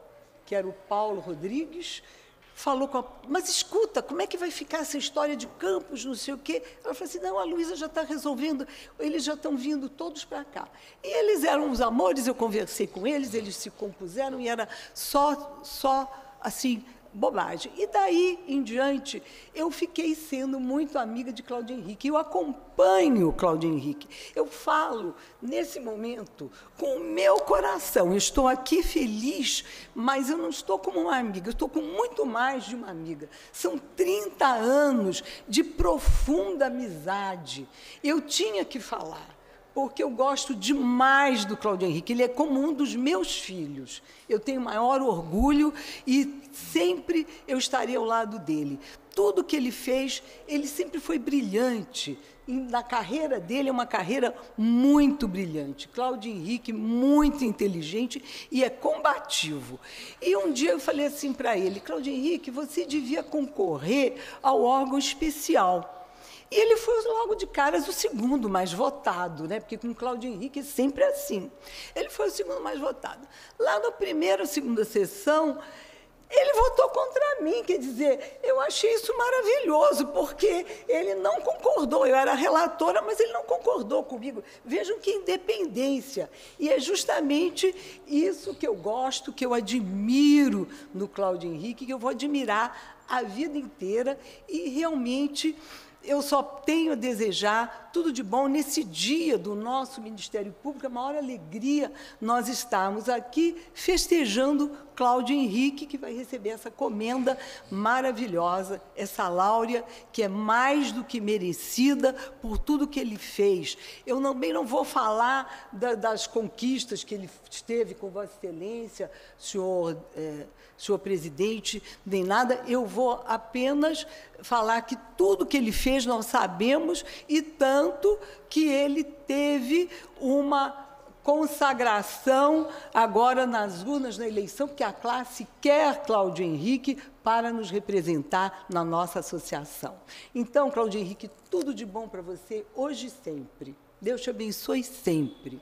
que era o Paulo Rodrigues, falou com a. Mas escuta, como é que vai ficar essa história de campos, não sei o quê? Ela falou assim: não, a Luísa já está resolvendo, eles já estão vindo todos para cá. E eles eram os amores, eu conversei com eles, eles se compuseram e era só, só assim, bobagem. E daí em diante, eu fiquei sendo muito amiga de Cláudio Henrique. Eu acompanho Cláudio Henrique. Eu falo, nesse momento, com o meu coração. Eu estou aqui feliz, mas eu não estou como uma amiga, eu estou com muito mais de uma amiga. São 30 anos de profunda amizade. Eu tinha que falar porque eu gosto demais do Cláudio Henrique. Ele é como um dos meus filhos. Eu tenho maior orgulho e sempre eu estaria ao lado dele. Tudo que ele fez, ele sempre foi brilhante. E na carreira dele é uma carreira muito brilhante. Cláudio Henrique, muito inteligente e é combativo. E um dia eu falei assim para ele: Cláudio Henrique, você devia concorrer ao órgão especial. E ele foi logo de caras o segundo mais votado, né? Porque com Cláudio Henrique é sempre é assim. Ele foi o segundo mais votado. Lá na primeira ou segunda sessão, ele votou contra mim. Quer dizer, eu achei isso maravilhoso, porque ele não concordou. Eu era relatora, mas ele não concordou comigo. Vejam que independência. E é justamente isso que eu gosto, que eu admiro no Cláudio Henrique, que eu vou admirar a vida inteira e realmente eu só tenho a desejar tudo de bom nesse dia do nosso Ministério Público. É uma maior alegria nós estarmos aqui festejando Cláudio Henrique, que vai receber essa comenda maravilhosa, essa láurea que é mais do que merecida por tudo que ele fez. Eu também não, não vou falar da, das conquistas que ele teve com Vossa Excelência, senhor. Eh, sua presidente, nem nada. Eu vou apenas falar que tudo que ele fez nós sabemos e tanto que ele teve uma consagração agora nas urnas na eleição, que a classe quer Cláudio Henrique para nos representar na nossa associação. Então, Cláudio Henrique, tudo de bom para você hoje e sempre. Deus te abençoe sempre.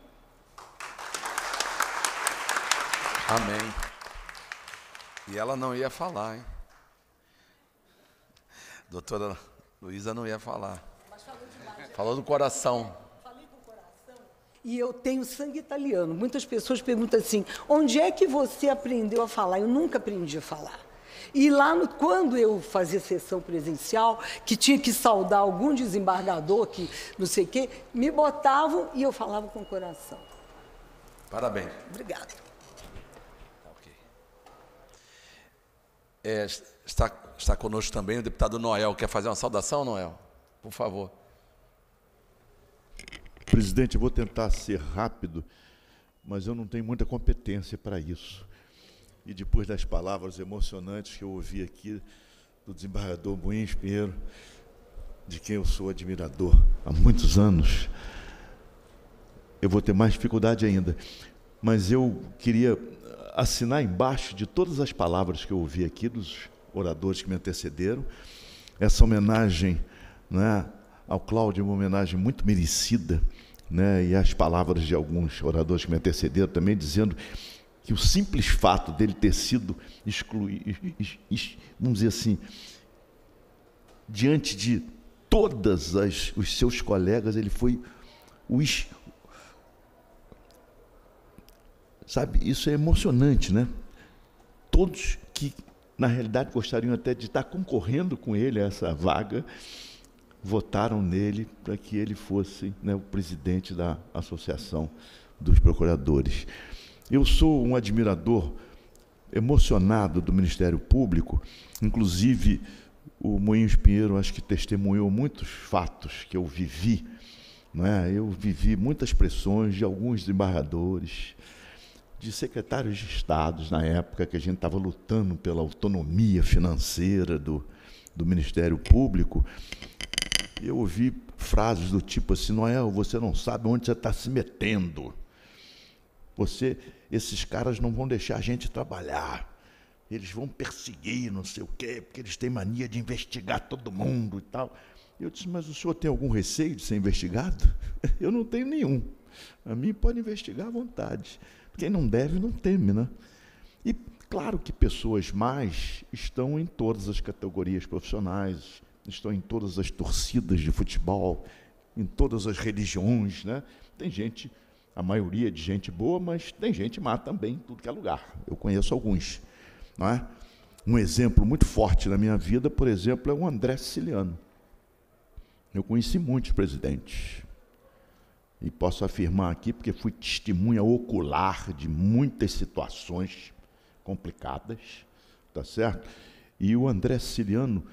Amém. E ela não ia falar, hein? doutora Luísa não ia falar. Mas falou demais. Né? Falou do coração. E eu tenho sangue italiano. Muitas pessoas perguntam assim: onde é que você aprendeu a falar? Eu nunca aprendi a falar. E lá, no, quando eu fazia sessão presencial, que tinha que saudar algum desembargador, que não sei o quê, me botavam e eu falava com o coração. Parabéns. Obrigada. É, está, está conosco também o deputado Noel. Quer fazer uma saudação, Noel? Por favor. Presidente, eu vou tentar ser rápido, mas eu não tenho muita competência para isso. E depois das palavras emocionantes que eu ouvi aqui do desembargador Buins Pinheiro, de quem eu sou admirador há muitos anos, eu vou ter mais dificuldade ainda. Mas eu queria assinar embaixo de todas as palavras que eu ouvi aqui dos oradores que me antecederam. Essa homenagem né, ao Cláudio é uma homenagem muito merecida, né, e as palavras de alguns oradores que me antecederam também, dizendo que o simples fato dele ter sido excluído, vamos dizer assim, diante de todas as, os seus colegas, ele foi o, Sabe, isso é emocionante, né? Todos que, na realidade, gostariam até de estar concorrendo com ele a essa vaga, votaram nele para que ele fosse né, o presidente da Associação dos Procuradores. Eu sou um admirador emocionado do Ministério Público, inclusive o Moinhos Pinheiro acho que testemunhou muitos fatos que eu vivi. Não é? Eu vivi muitas pressões de alguns desembargadores, de secretários de Estado na época que a gente estava lutando pela autonomia financeira do, do Ministério Público. Eu ouvi frases do tipo assim: Noel, você não sabe onde você está se metendo. Você, esses caras não vão deixar a gente trabalhar. Eles vão perseguir, não sei o quê, porque eles têm mania de investigar todo mundo e tal. Eu disse, mas o senhor tem algum receio de ser investigado? Eu não tenho nenhum. A mim pode investigar à vontade. Quem não deve não teme, né? E claro que pessoas mais estão em todas as categorias profissionais, estão em todas as torcidas de futebol, em todas as religiões, né? Tem gente, a maioria é de gente boa, mas tem gente má também em tudo que é lugar. Eu conheço alguns, não é? Um exemplo muito forte na minha vida, por exemplo, é o André Siciliano. Eu conheci muitos presidentes, e posso afirmar aqui, porque fui testemunha ocular de muitas situações complicadas, tá certo? E o André Siciliano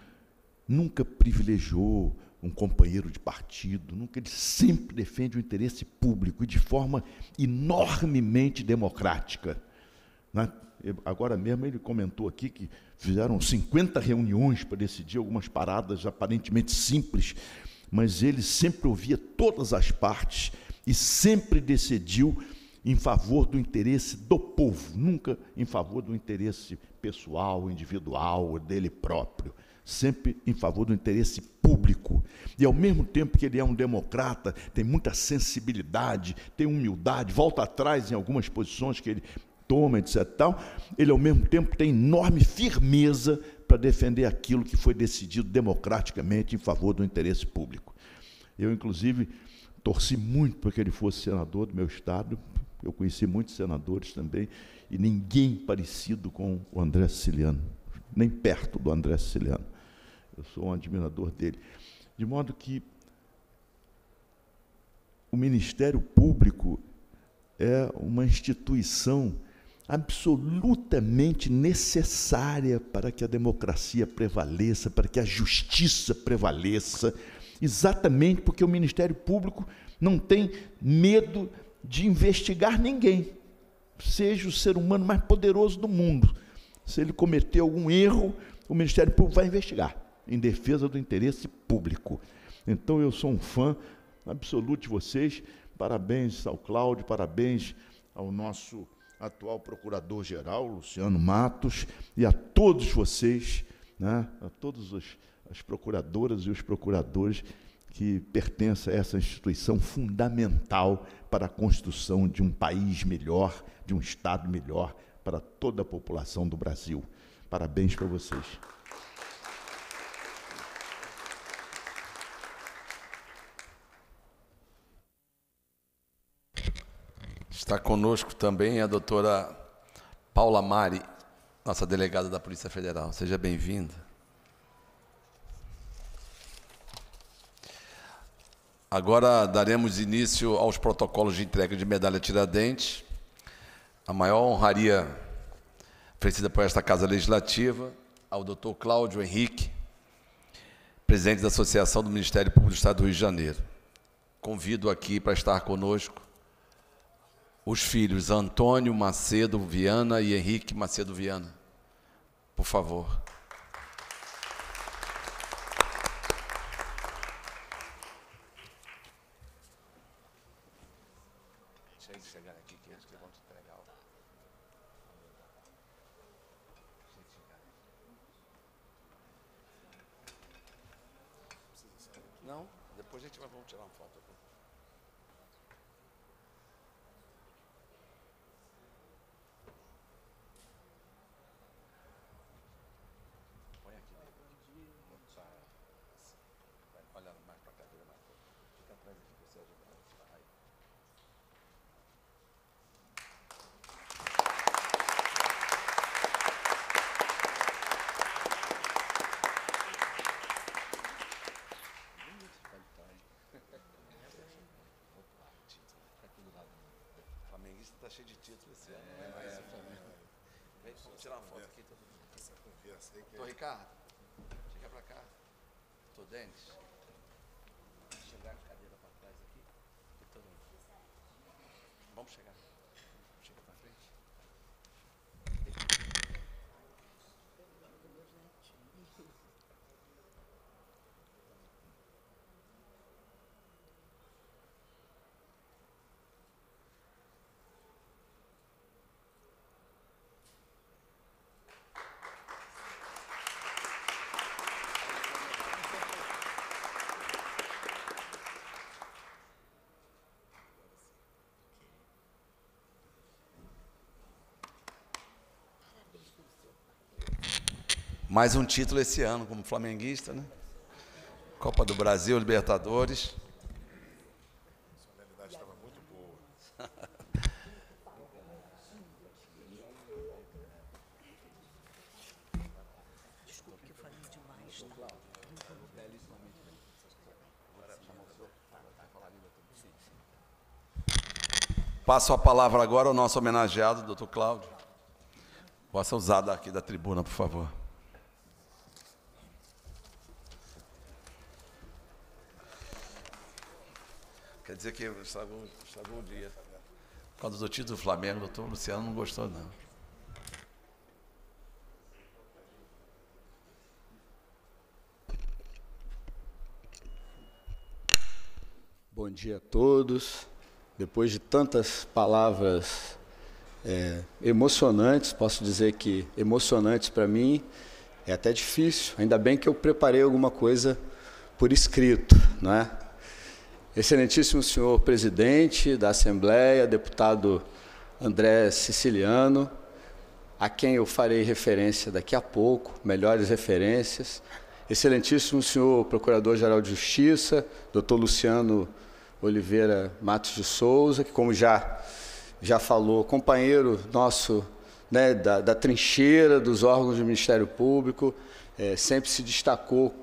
nunca privilegiou um companheiro de partido, nunca ele sempre defende o interesse público e de forma enormemente democrática. Né? Agora mesmo ele comentou aqui que fizeram 50 reuniões para decidir algumas paradas aparentemente simples mas ele sempre ouvia todas as partes e sempre decidiu em favor do interesse do povo, nunca em favor do interesse pessoal, individual, dele próprio, sempre em favor do interesse público. E ao mesmo tempo que ele é um democrata, tem muita sensibilidade, tem humildade, volta atrás em algumas posições que ele toma, etc. Tal, ele ao mesmo tempo tem enorme firmeza para defender aquilo que foi decidido democraticamente em favor do interesse público. Eu, inclusive, torci muito para que ele fosse senador do meu estado, eu conheci muitos senadores também, e ninguém parecido com o André Siciliano, nem perto do André Siciliano. Eu sou um admirador dele. De modo que o Ministério Público é uma instituição absolutamente necessária para que a democracia prevaleça, para que a justiça prevaleça, exatamente porque o Ministério Público não tem medo de investigar ninguém, seja o ser humano mais poderoso do mundo. Se ele cometer algum erro, o Ministério Público vai investigar, em defesa do interesse público. Então eu sou um fã absoluto de vocês. Parabéns ao Cláudio, parabéns ao nosso atual procurador-geral, Luciano Matos, e a todos vocês, né, a todas as procuradoras e os procuradores que pertencem a essa instituição fundamental para a construção de um país melhor, de um Estado melhor para toda a população do Brasil. Parabéns para vocês. Está conosco também é a doutora Paula Mari, nossa delegada da Polícia Federal. Seja bem-vinda. Agora daremos início aos protocolos de entrega de medalha Tiradentes. A maior honraria oferecida por esta Casa Legislativa ao doutor Cláudio Henrique, presidente da Associação do Ministério Público do Estado do Rio de Janeiro. Convido aqui para estar conosco os filhos Antônio Macedo Viana e Henrique Macedo Viana. Por favor. tá cheio de título esse ano, é, não é mais é, Vem, vamos tirar uma foto aqui. Todo mundo. É- Ricardo, chega para cá. Tô Denis. Vamos chegar. mais um título esse ano como flamenguista, né? Copa do Brasil, Libertadores. Passo a palavra agora ao nosso homenageado, doutor Cláudio. Possa usar daqui da tribuna, por favor. dizer que estragou, estragou um dia. quando o do título do Flamengo, o doutor Luciano não gostou, não. Bom dia a todos. Depois de tantas palavras é, emocionantes, posso dizer que emocionantes para mim, é até difícil. Ainda bem que eu preparei alguma coisa por escrito, não é? Excelentíssimo senhor presidente da Assembleia, deputado André Siciliano, a quem eu farei referência daqui a pouco, melhores referências. Excelentíssimo senhor Procurador-Geral de Justiça, doutor Luciano Oliveira Matos de Souza, que como já, já falou, companheiro nosso né, da, da, trincheira dos órgãos do Ministério Público, é, sempre se destacou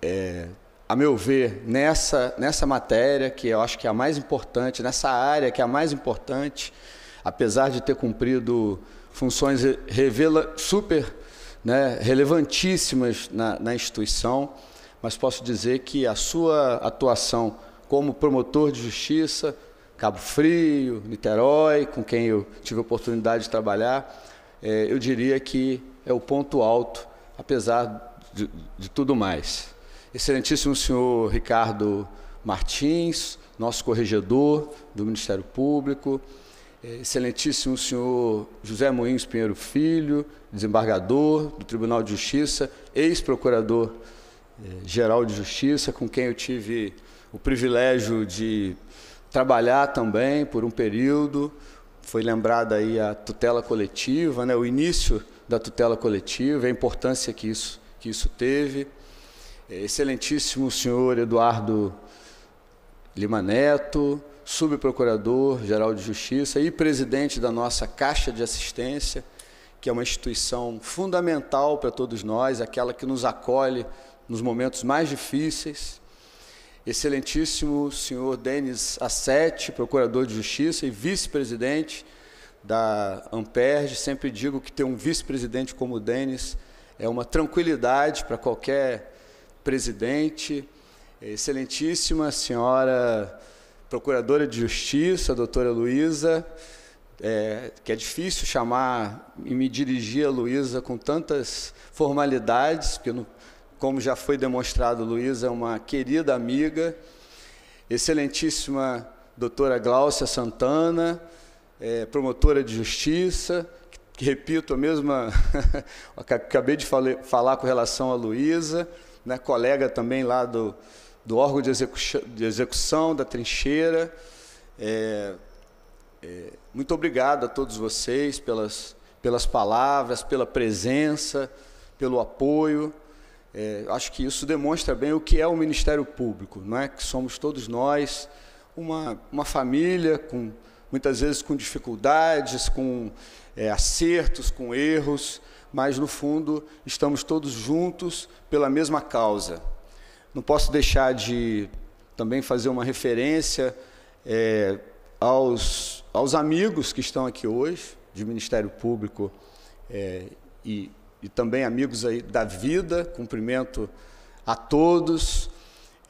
é, a meu ver, nessa, nessa matéria, que eu acho que é a mais importante, nessa área que é a mais importante, apesar de ter cumprido funções revela, super né, relevantíssimas na, na instituição, mas posso dizer que a sua atuação como promotor de justiça, Cabo Frio, Niterói, com quem eu tive a oportunidade de trabalhar, eh, eu diria que é o ponto alto, apesar de, de tudo mais. Excelentíssimo senhor Ricardo Martins, nosso corregedor do Ministério Público, é, excelentíssimo senhor José Moinhos Pinheiro Filho, desembargador do Tribunal de Justiça, ex-procurador-geral é, de Justiça, com quem eu tive o privilégio de trabalhar também por um período. Foi lembrada aí a tutela coletiva, né, o início da tutela coletiva, a importância que isso, que isso teve. É, excelentíssimo senhor Eduardo Lima Neto, subprocurador-geral de Justiça e presidente da nossa Caixa de Assistência, que é uma instituição fundamental para todos nós, aquela que nos acolhe nos momentos mais difíceis. Excelentíssimo senhor Denis Assete, procurador de Justiça e vice-presidente da Amperge, sempre digo que ter um vice-presidente como o Denis é uma tranquilidade para qualquer presidente, é, excelentíssima senhora procuradora de justiça, doutora Luísa, é, que é difícil chamar e me dirigir a Luísa com tantas formalidades, porque, no, como já foi demonstrado, Luísa é uma querida amiga, excelentíssima doutora Gláucia Santana, é, promotora de justiça, que, que repito a mesma, acabei de fale, falar com relação a Luísa, né, colega também lá do, do órgão de, execu de execução da trincheira. É, é, muito obrigado a todos vocês pelas, pelas palavras, pela presença, pelo apoio. É, acho que isso demonstra bem o que é o Ministério Público, não é? Que somos todos nós uma, uma família com muitas vezes com dificuldades, com é, acertos, com erros, mas no fundo estamos todos juntos pela mesma causa. Não posso deixar de também fazer uma referência é, aos, aos amigos que estão aqui hoje, de Ministério Público é, e, e, também amigos aí da vida. Cumprimento a todos,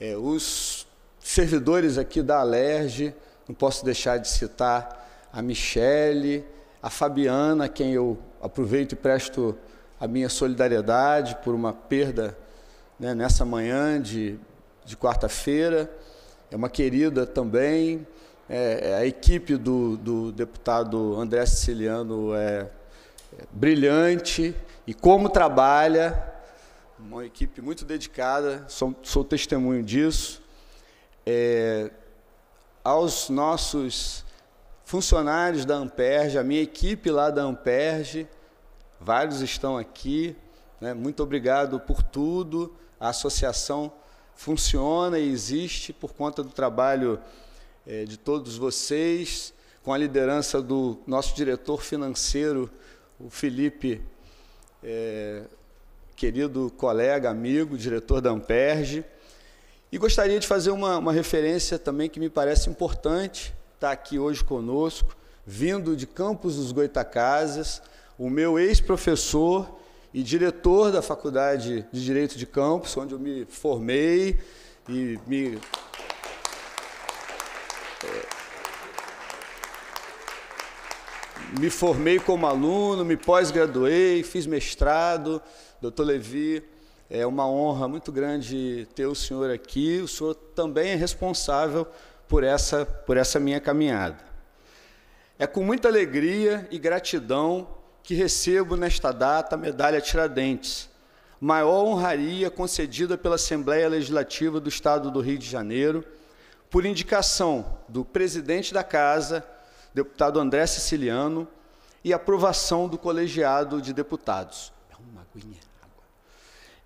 é, os servidores aqui da Alerj, não posso deixar de citar a Michele, a Fabiana, quem eu aproveito e presto a minha solidariedade por uma perda né, nessa manhã de, de quarta-feira. É uma querida também. É, é, a equipe do, do deputado André Siciliano é, é brilhante e como trabalha, uma equipe muito dedicada, sou, sou testemunho disso. É, aos nossos funcionários da Amperge, a minha equipe lá da Amperge, vários estão aqui. Né? Muito obrigado por tudo. A associação funciona e existe por conta do trabalho eh, de todos vocês, com a liderança do nosso diretor financeiro, o Felipe, eh, querido colega, amigo, diretor da Amperge. E gostaria de fazer uma, uma referência também que me parece importante está aqui hoje conosco, vindo de Campos dos Goitacazes, o meu ex-professor e diretor da Faculdade de Direito de Campos, onde eu me formei e me. Eh, me formei como aluno, me pós-graduei, fiz mestrado. Doutor Levi, é uma honra muito grande ter o senhor aqui. O senhor também é responsável por essa, por essa minha caminhada. É com muita alegria e gratidão que recebo nesta data a medalha Tiradentes, maior honraria concedida pela Assembleia Legislativa do Estado do Rio de Janeiro, por indicação do presidente da Casa, deputado André Siciliano, e aprovação do colegiado de deputados. É uma aguinha.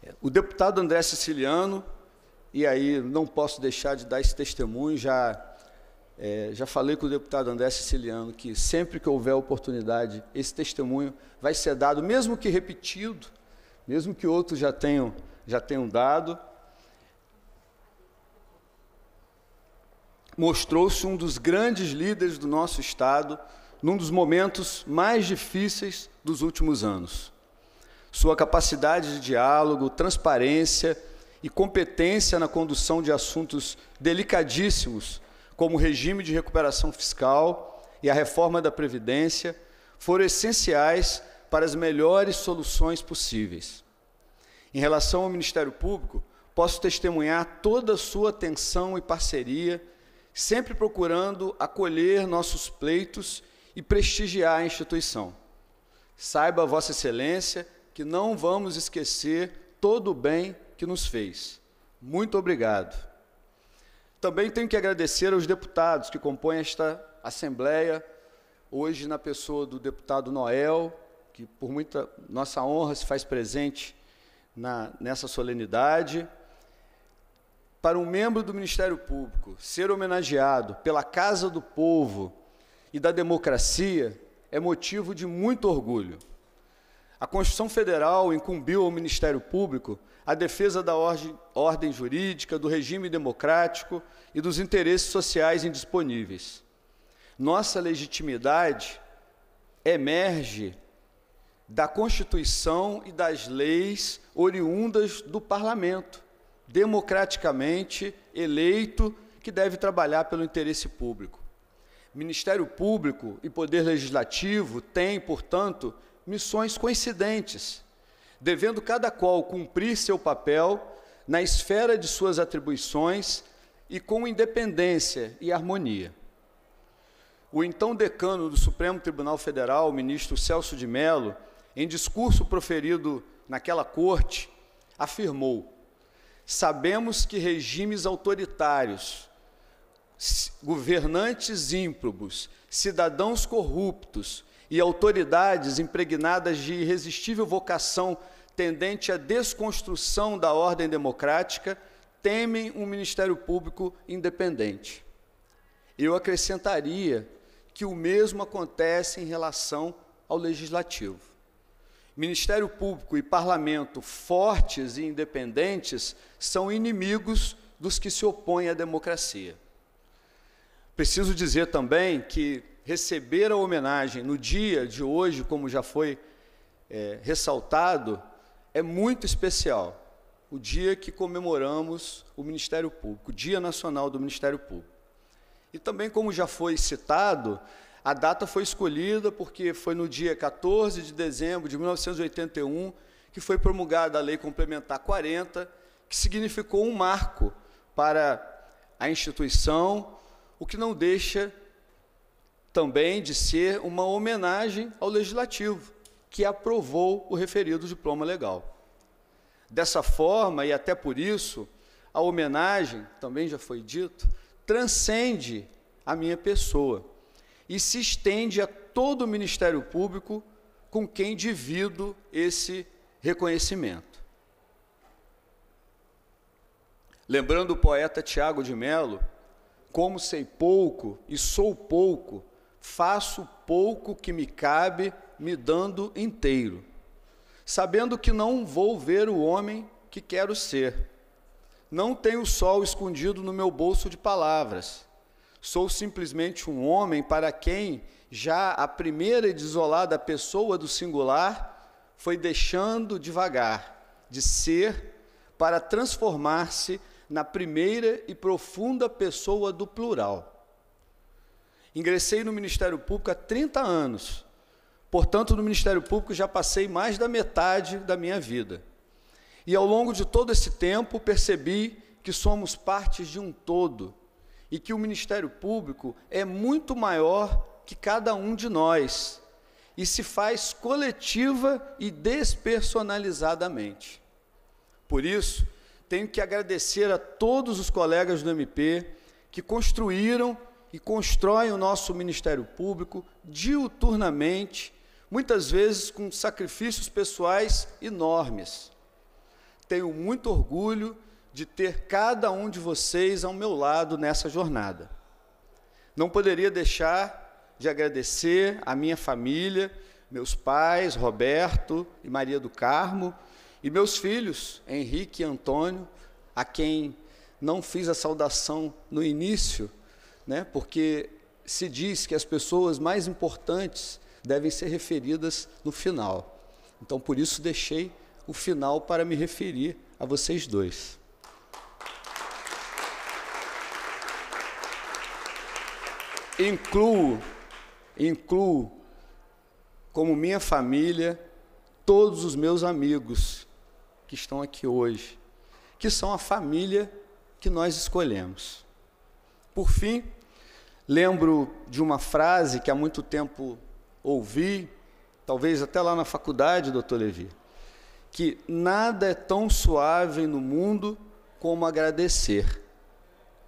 É, o deputado André Siciliano e aí não posso deixar de dar esse testemunho, já é, já falei com o deputado André Siciliano que sempre que houver oportunidade, esse testemunho vai ser dado, mesmo que repetido, mesmo que outros já tenham, já tenham dado. Mostrou-se um dos grandes líderes do nosso Estado num dos momentos mais difíceis dos últimos anos. Sua capacidade de diálogo, transparência, e competência na condução de assuntos delicadíssimos, como o regime de recuperação fiscal e a reforma da Previdência, foram essenciais para as melhores soluções possíveis. Em relação ao Ministério Público, posso testemunhar toda a sua atenção e parceria, sempre procurando acolher nossos pleitos e prestigiar a instituição. Saiba, Vossa Excelência, que não vamos esquecer todo o bem que nos fez. Muito obrigado. Também tenho que agradecer aos deputados que compõem esta Assembleia, hoje na pessoa do deputado Noel, que por muita nossa honra se faz presente na, nessa solenidade. Para um membro do Ministério Público ser homenageado pela Casa do Povo e da Democracia é motivo de muito orgulho. A Constituição Federal incumbiu ao Ministério Público a defesa da ordem, ordem jurídica, do regime democrático e dos interesses sociais indisponíveis. Nossa legitimidade emerge da Constituição e das leis oriundas do parlamento, democraticamente eleito, que deve trabalhar pelo interesse público. Ministério Público e Poder Legislativo têm, portanto, missões coincidentes, devendo cada qual cumprir seu papel na esfera de suas atribuições e com independência e harmonia. O então decano do Supremo Tribunal Federal, o ministro Celso de Mello, em discurso proferido naquela corte, afirmou: Sabemos que regimes autoritários, governantes ímprobos, cidadãos corruptos e autoridades impregnadas de irresistível vocação tendente à desconstrução da ordem democrática temem um Ministério Público independente. Eu acrescentaria que o mesmo acontece em relação ao Legislativo. Ministério Público e Parlamento fortes e independentes são inimigos dos que se opõem à democracia. Preciso dizer também que receber a homenagem no dia de hoje, como já foi é, ressaltado, é muito especial. O dia que comemoramos o Ministério Público, o Dia Nacional do Ministério Público. E também, como já foi citado, a data foi escolhida porque foi no dia 14 de dezembro de 1981 que foi promulgada a Lei Complementar 40, que significou um marco para a instituição, o que não deixa também de ser uma homenagem ao legislativo, que aprovou o referido diploma legal. Dessa forma, e até por isso, a homenagem, também já foi dito, transcende a minha pessoa e se estende a todo o Ministério Público com quem divido esse reconhecimento. Lembrando o poeta Tiago de Melo, como sei pouco e sou pouco, faço pouco que me cabe, me dando inteiro, sabendo que não vou ver o homem que quero ser. Não tenho o sol escondido no meu bolso de palavras. Sou simplesmente um homem para quem já a primeira e desolada pessoa do singular foi deixando devagar de ser para transformar-se na primeira e profunda pessoa do plural. Ingressei no Ministério Público há 30 anos. Portanto, no Ministério Público já passei mais da metade da minha vida. E ao longo de todo esse tempo percebi que somos partes de um todo e que o Ministério Público é muito maior que cada um de nós e se faz coletiva e despersonalizadamente. Por isso, tenho que agradecer a todos os colegas do MP que construíram e constroem o nosso Ministério Público diuturnamente, muitas vezes com sacrifícios pessoais enormes. Tenho muito orgulho de ter cada um de vocês ao meu lado nessa jornada. Não poderia deixar de agradecer à minha família, meus pais, Roberto e Maria do Carmo, e meus filhos, Henrique e Antônio, a quem não fiz a saudação no início, né? porque se diz que as pessoas mais importantes devem ser referidas no final. Então, por isso, deixei o final para me referir a vocês dois. Incluo, incluo como minha família todos os meus amigos que estão aqui hoje, que são a família que nós escolhemos. Por fim, Lembro de uma frase que há muito tempo ouvi, talvez até lá na faculdade, doutor Levi, que nada é tão suave no mundo como agradecer.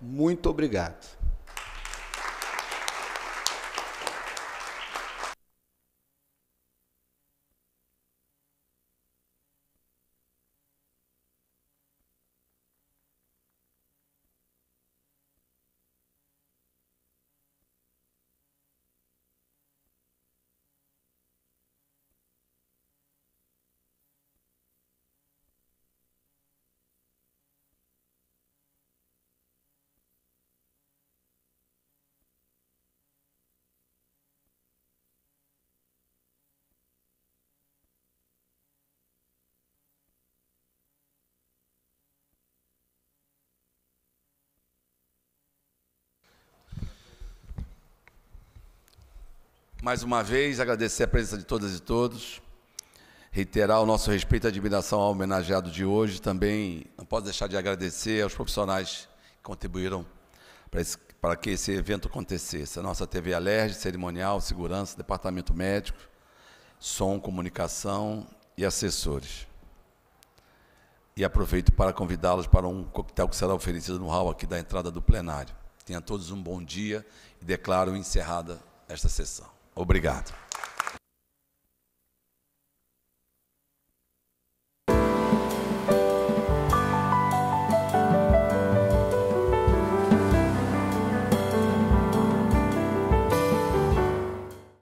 Muito obrigado. mais uma vez agradecer a presença de todas e todos, reiterar o nosso respeito e admiração ao homenageado de hoje, também não posso deixar de agradecer aos profissionais que contribuíram para, esse, para que esse evento acontecesse, a nossa TV Alerj, cerimonial, segurança, departamento médico, som, comunicação e assessores. E aproveito para convidá-los para um coquetel que será oferecido no hall aqui da entrada do plenário. Tenham todos um bom dia e declaro encerrada esta sessão. Obrigado.